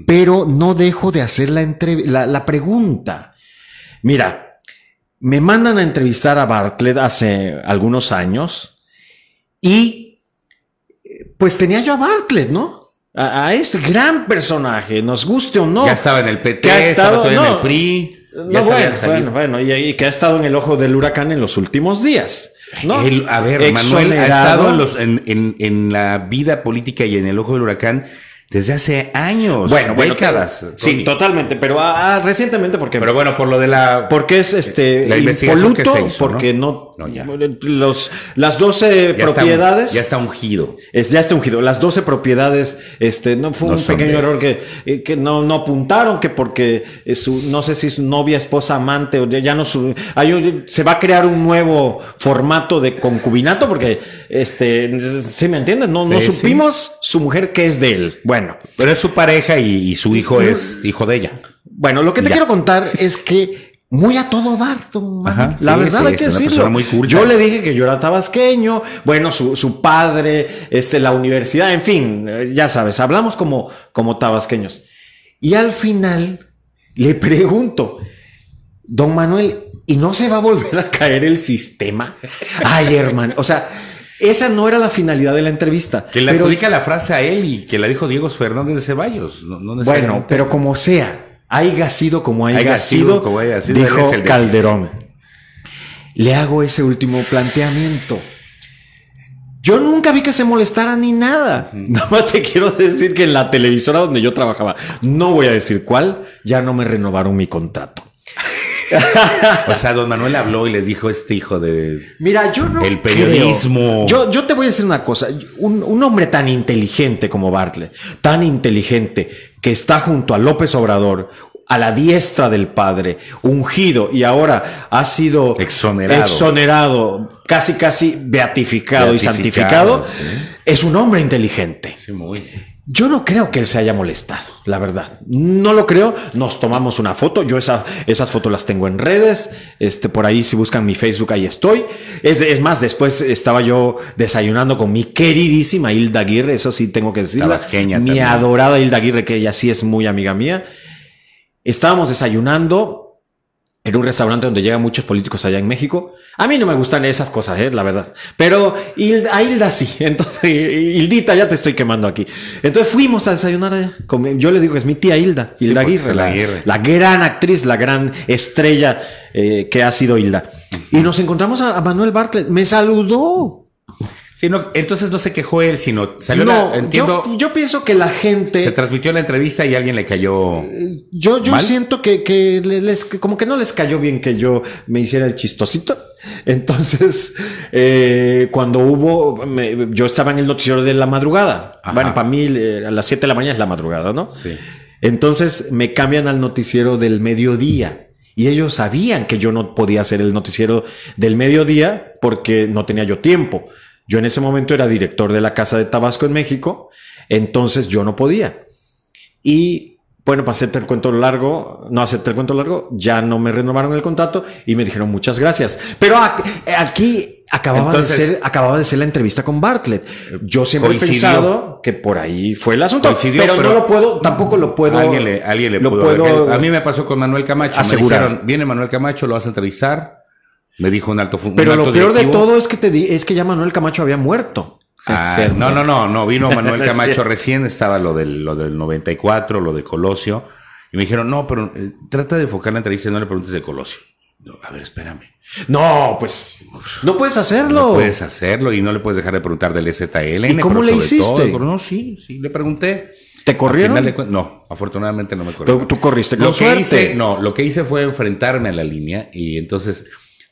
pero no dejo de hacer la, la pregunta. Mira, me mandan a entrevistar a Bartlett hace algunos años y pues tenía yo a Bartlett, ¿no? A, este gran personaje, nos guste o no. Ya estaba en el PT, ha estado, en el PRI. bueno, bueno, y, que ha estado en el ojo del huracán en los últimos días. a ver, Manuel ha estado en, en la vida política y en el ojo del huracán desde hace años, bueno, décadas. sí, totalmente, pero ah, ah, recientemente porque. Pero bueno, por lo de la. Porque es este. Eh, impoluto, Porque no. Los, las 12 propiedades. ya está ungido. Es, ya está ungido. Las 12 propiedades, este, no fue un pequeño error eh, que, no, no apuntaron, que porque su, no sé si es novia, esposa, amante, o ya, no su, hay se va a crear un nuevo formato de concubinato, porque este, si ¿sí me entienden, no, no supimos su mujer que es de él. Bueno, bueno, pero es su pareja y, su hijo es hijo de ella. Bueno, lo que te quiero contar es que muy a todo dar, la verdad hay que decirlo. Muy yo le dije que yo era tabasqueño, bueno, su, padre, este, la universidad, en fin, ya sabes, hablamos como, como tabasqueños. Y al final le pregunto, don Manuel, ¿y no se va a volver a caer el sistema? Ay, hermano, o sea, esa no era la finalidad de la entrevista. Que le pero... la frase a él y que la dijo Diego Fernández de Ceballos. No, no bueno, pero como sea, haya sido como haya, sido, dijo Calderón. Le hago ese último planteamiento. Yo nunca vi que se molestara ni nada. Nada más te quiero decir que en la televisora donde yo trabajaba, no voy a decir cuál, ya no me renovaron mi contrato o sea, don Manuel habló y les dijo este hijo de... Mira, yo no... El periodismo. Yo, te voy a decir una cosa. Un, hombre tan inteligente como Bartlett, tan inteligente que está junto a López Obrador, a la diestra del Padre, ungido y ahora ha sido exonerado, exonerado casi casi beatificado, y santificado, es un hombre inteligente. Sí, muy. Yo no creo que él se haya molestado, la verdad. No lo creo. Nos tomamos una foto. Yo esas fotos las tengo en redes. Este, por ahí, si buscan mi Facebook, ahí estoy. Es, más, después estaba yo desayunando con mi queridísima Hilda Aguirre. Eso sí tengo que decir, Mi adorada Hilda Aguirre, que ella sí es muy amiga mía. Estábamos desayunando en un restaurante donde llegan muchos políticos allá en México. A mí no me gustan esas cosas, eh, la verdad. Pero Hilda, a Hilda sí. Entonces, Hildita, ya te estoy quemando aquí. Entonces fuimos a desayunar allá. yo le digo, que es mi tía Hilda, Hilda pues, Aguirre, la, gran actriz, la gran estrella eh, que ha sido Hilda. Y nos encontramos a Manuel Bartlett. Me saludó entonces no se quejó él, sino salió entiendo, yo, yo, pienso que la gente. Se transmitió la entrevista y alguien le cayó. Mm, yo, yo siento que, como que no les cayó bien que yo me hiciera el chistosito. Entonces, eh, cuando hubo, yo estaba en el noticiero de la madrugada. Bueno, para mí eh, a las 7 de la mañana es la madrugada, ¿no? Sí. Entonces me cambian al noticiero del mediodía. Y ellos sabían que yo no podía hacer el noticiero del mediodía porque no tenía yo tiempo. Yo en ese momento era director de la Casa de Tabasco en México, entonces yo no podía. Y bueno, para hacerte el cuento largo, no hacerte el cuento largo, ya no me renovaron el contrato y me dijeron muchas gracias. Pero eh, aquí acababa, de ser, acababa de ser la entrevista con Bartlett. Yo siempre he pensado que por ahí fue el asunto, pero, no lo puedo, tampoco lo puedo. Alguien le, alguien A mí me pasó con Manuel Camacho. Aseguraron. viene Manuel Camacho, lo vas a entrevistar me dijo un alto Pero lo peor de todo es que te di, es que ya Manuel Camacho había muerto. Ah, no, no, no, no, vino Manuel Camacho recién, estaba lo del, lo del 94, lo de Colosio, y me dijeron, no, pero eh, trata de enfocar la entrevista y no le preguntes de Colosio. a ver, espérame. No, pues no puedes hacerlo. No puedes hacerlo y no le puedes dejar de preguntar del ZL ¿Y cómo le hiciste? no, sí, sí, le pregunté. ¿Te corrieron? no, afortunadamente no me corrieron. tú corriste con lo no, lo que hice fue enfrentarme a la línea y entonces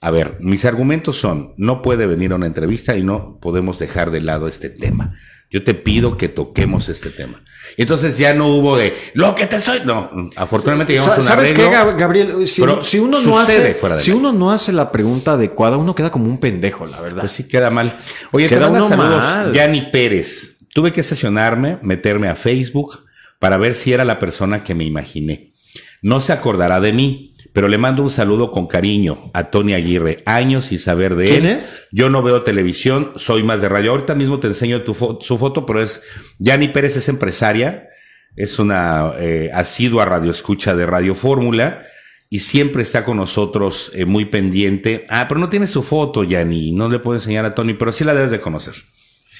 a ver, mis argumentos son, no puede venir a una entrevista y no podemos dejar de lado este tema. Yo te pido que toquemos este tema. Entonces ya no hubo de lo que te soy. No, afortunadamente llegamos ¿Sabes qué, Gabriel? Si, uno no hace, si uno no hace la pregunta adecuada, uno queda como un pendejo, la verdad. Pues sí queda mal. Oye, queda uno mal. saludos, Yanni Pérez. Tuve que sesionar,me meterme a Facebook para ver si era la persona que me imaginé. No se acordará de mí, pero le mando un saludo con cariño a Tony Aguirre, años sin saber de ¿Quién él. Es? Yo no veo televisión, soy más de radio. Ahorita mismo te enseño su foto, pero es, Yani Pérez es empresaria, es una eh, asidua radioescucha de Radio Fórmula y siempre está con nosotros eh, muy pendiente. Ah, pero no tiene su foto, Yani, no le puedo enseñar a Tony, pero sí la debes de conocer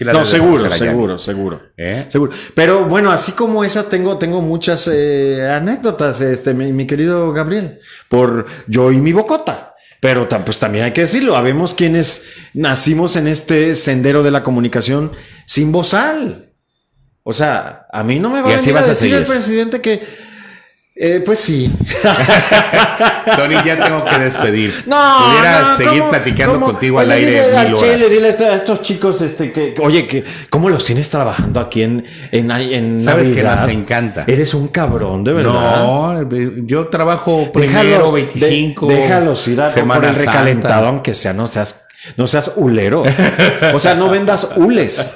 no, seguro, seguro, seguro, ¿Eh? seguro. Pero bueno, así como esa tengo, tengo muchas eh, anécdotas, este, mi, querido Gabriel, por yo y mi bocota. Pero pues, también hay que decirlo, habemos quienes nacimos en este sendero de la comunicación sin bozal. O sea, a mí no me va a a, decir el presidente que eh, pues sí. Tony, ya tengo que despedir. No, Pudiera seguir platicando contigo al aire. Dile, mil dile a estos chicos este, que, oye, que, ¿cómo los tienes trabajando aquí en, en, en Sabes que nos encanta. Eres un cabrón, de verdad. No, yo trabajo primero 25. déjalos ir a por el recalentado, aunque sea, no seas no seas hulero. O sea, no vendas hules.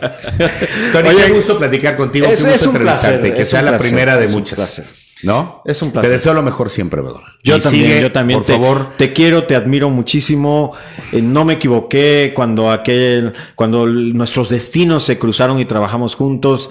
Tony, Oye, qué gusto platicar contigo. un placer, Que sea la primera de muchas. ¿No? Es un placer. Te deseo lo mejor siempre, Yo también, yo también. Por favor. Te quiero, te admiro muchísimo. Eh, no me equivoqué cuando aquel, cuando nuestros destinos se cruzaron y trabajamos juntos.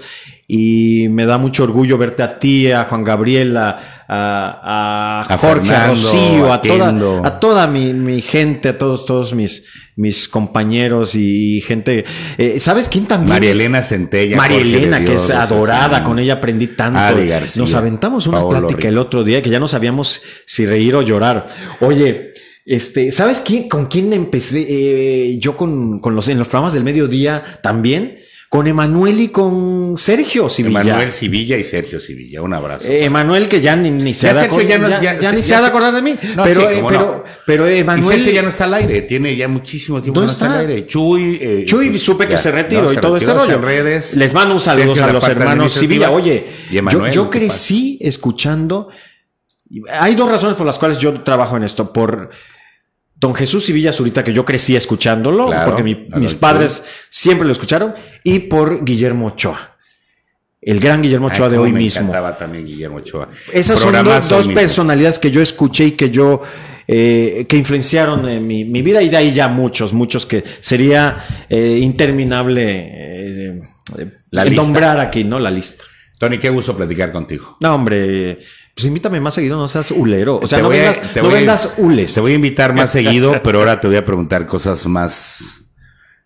Y me da mucho orgullo verte a ti, a Juan Gabriel, a, a, a, Jorge, a Rocío, a, toda, a toda mi, mi, gente, a todos, todos mis, mis compañeros y, gente. Eh, ¿Sabes quién también? María Elena Centella. María Elena, que es adorada, mm, con ella aprendí tanto. nos aventamos una plática el otro día que ya no sabíamos si reír o llorar. Oye, este, ¿sabes quién, con quién empecé? Eh, yo con, con, los, en los programas del mediodía también con Emanuel y con Sergio Civilla. Emanuel Sivilla y Sergio Civilla, un abrazo. Eh, Emanuel que ya ni, ni se ha de acordar de mí, pero, eh, pero, pero Emanuel... Y Sergio ya no está al aire, tiene ya muchísimo tiempo no está, al aire. Chuy... Eh, Chuy pues, supe que se retiró y todo este rollo. Redes, Les mando un saludo a los hermanos Civilla. Oye, yo, yo crecí escuchando... Hay dos razones por las cuales yo trabajo en esto, por Don Jesús y Villa Zurita, que yo crecí escuchándolo, porque mis padres siempre lo escucharon, y por Guillermo Ochoa. El gran Guillermo Ochoa de hoy mismo. Encantaba también Guillermo Ochoa. Esas son dos, dos personalidades que yo escuché y que yo eh, que influenciaron en eh, mi, vida y de ahí ya muchos, muchos que sería eh, interminable nombrar aquí, ¿no? La lista. Tony, qué gusto platicar contigo. No, hombre, pues invítame más seguido, no seas hulero. O sea, no, vendas, hules. Te voy a invitar más seguido, pero ahora te voy a preguntar cosas más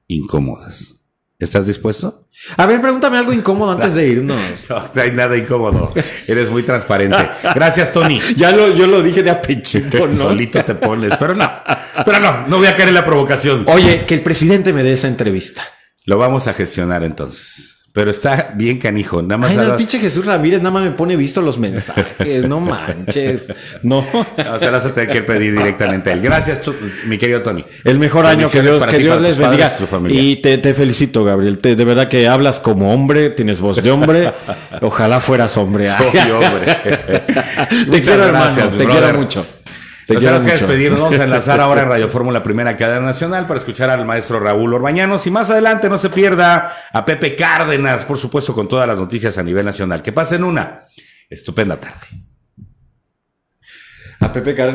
incómodas. ¿Estás dispuesto? A ver, pregúntame algo incómodo antes de irnos. No, no hay nada incómodo. Eres muy transparente. Gracias, Tony. ya lo, yo lo dije de apechito, ¿no? Solito te pones, pero no. Pero no, no voy a caer en la provocación. Oye, que el presidente me dé esa entrevista. Lo vamos a gestionar entonces. Pero está bien canijo. Nada más. Ay, no, el pinche Jesús Ramírez nada más me pone visto los mensajes. no manches. No. O se las vas a tener que pedir directamente a él. Gracias, mi querido Tony. El mejor año que Dios, que Dios les bendiga. Y te, felicito, Gabriel. de verdad que hablas como hombre, tienes voz de hombre. Ojalá fueras hombre. Soy hombre. te quiero, hermano. Te quiero mucho. Pues nos tenemos que a enlazar ahora en Radio Fórmula Primera Cadena Nacional para escuchar al maestro Raúl Orbañanos y más adelante no se pierda a Pepe Cárdenas, por supuesto, con todas las noticias a nivel nacional. Que pasen una estupenda tarde. A Pepe Cárdenas.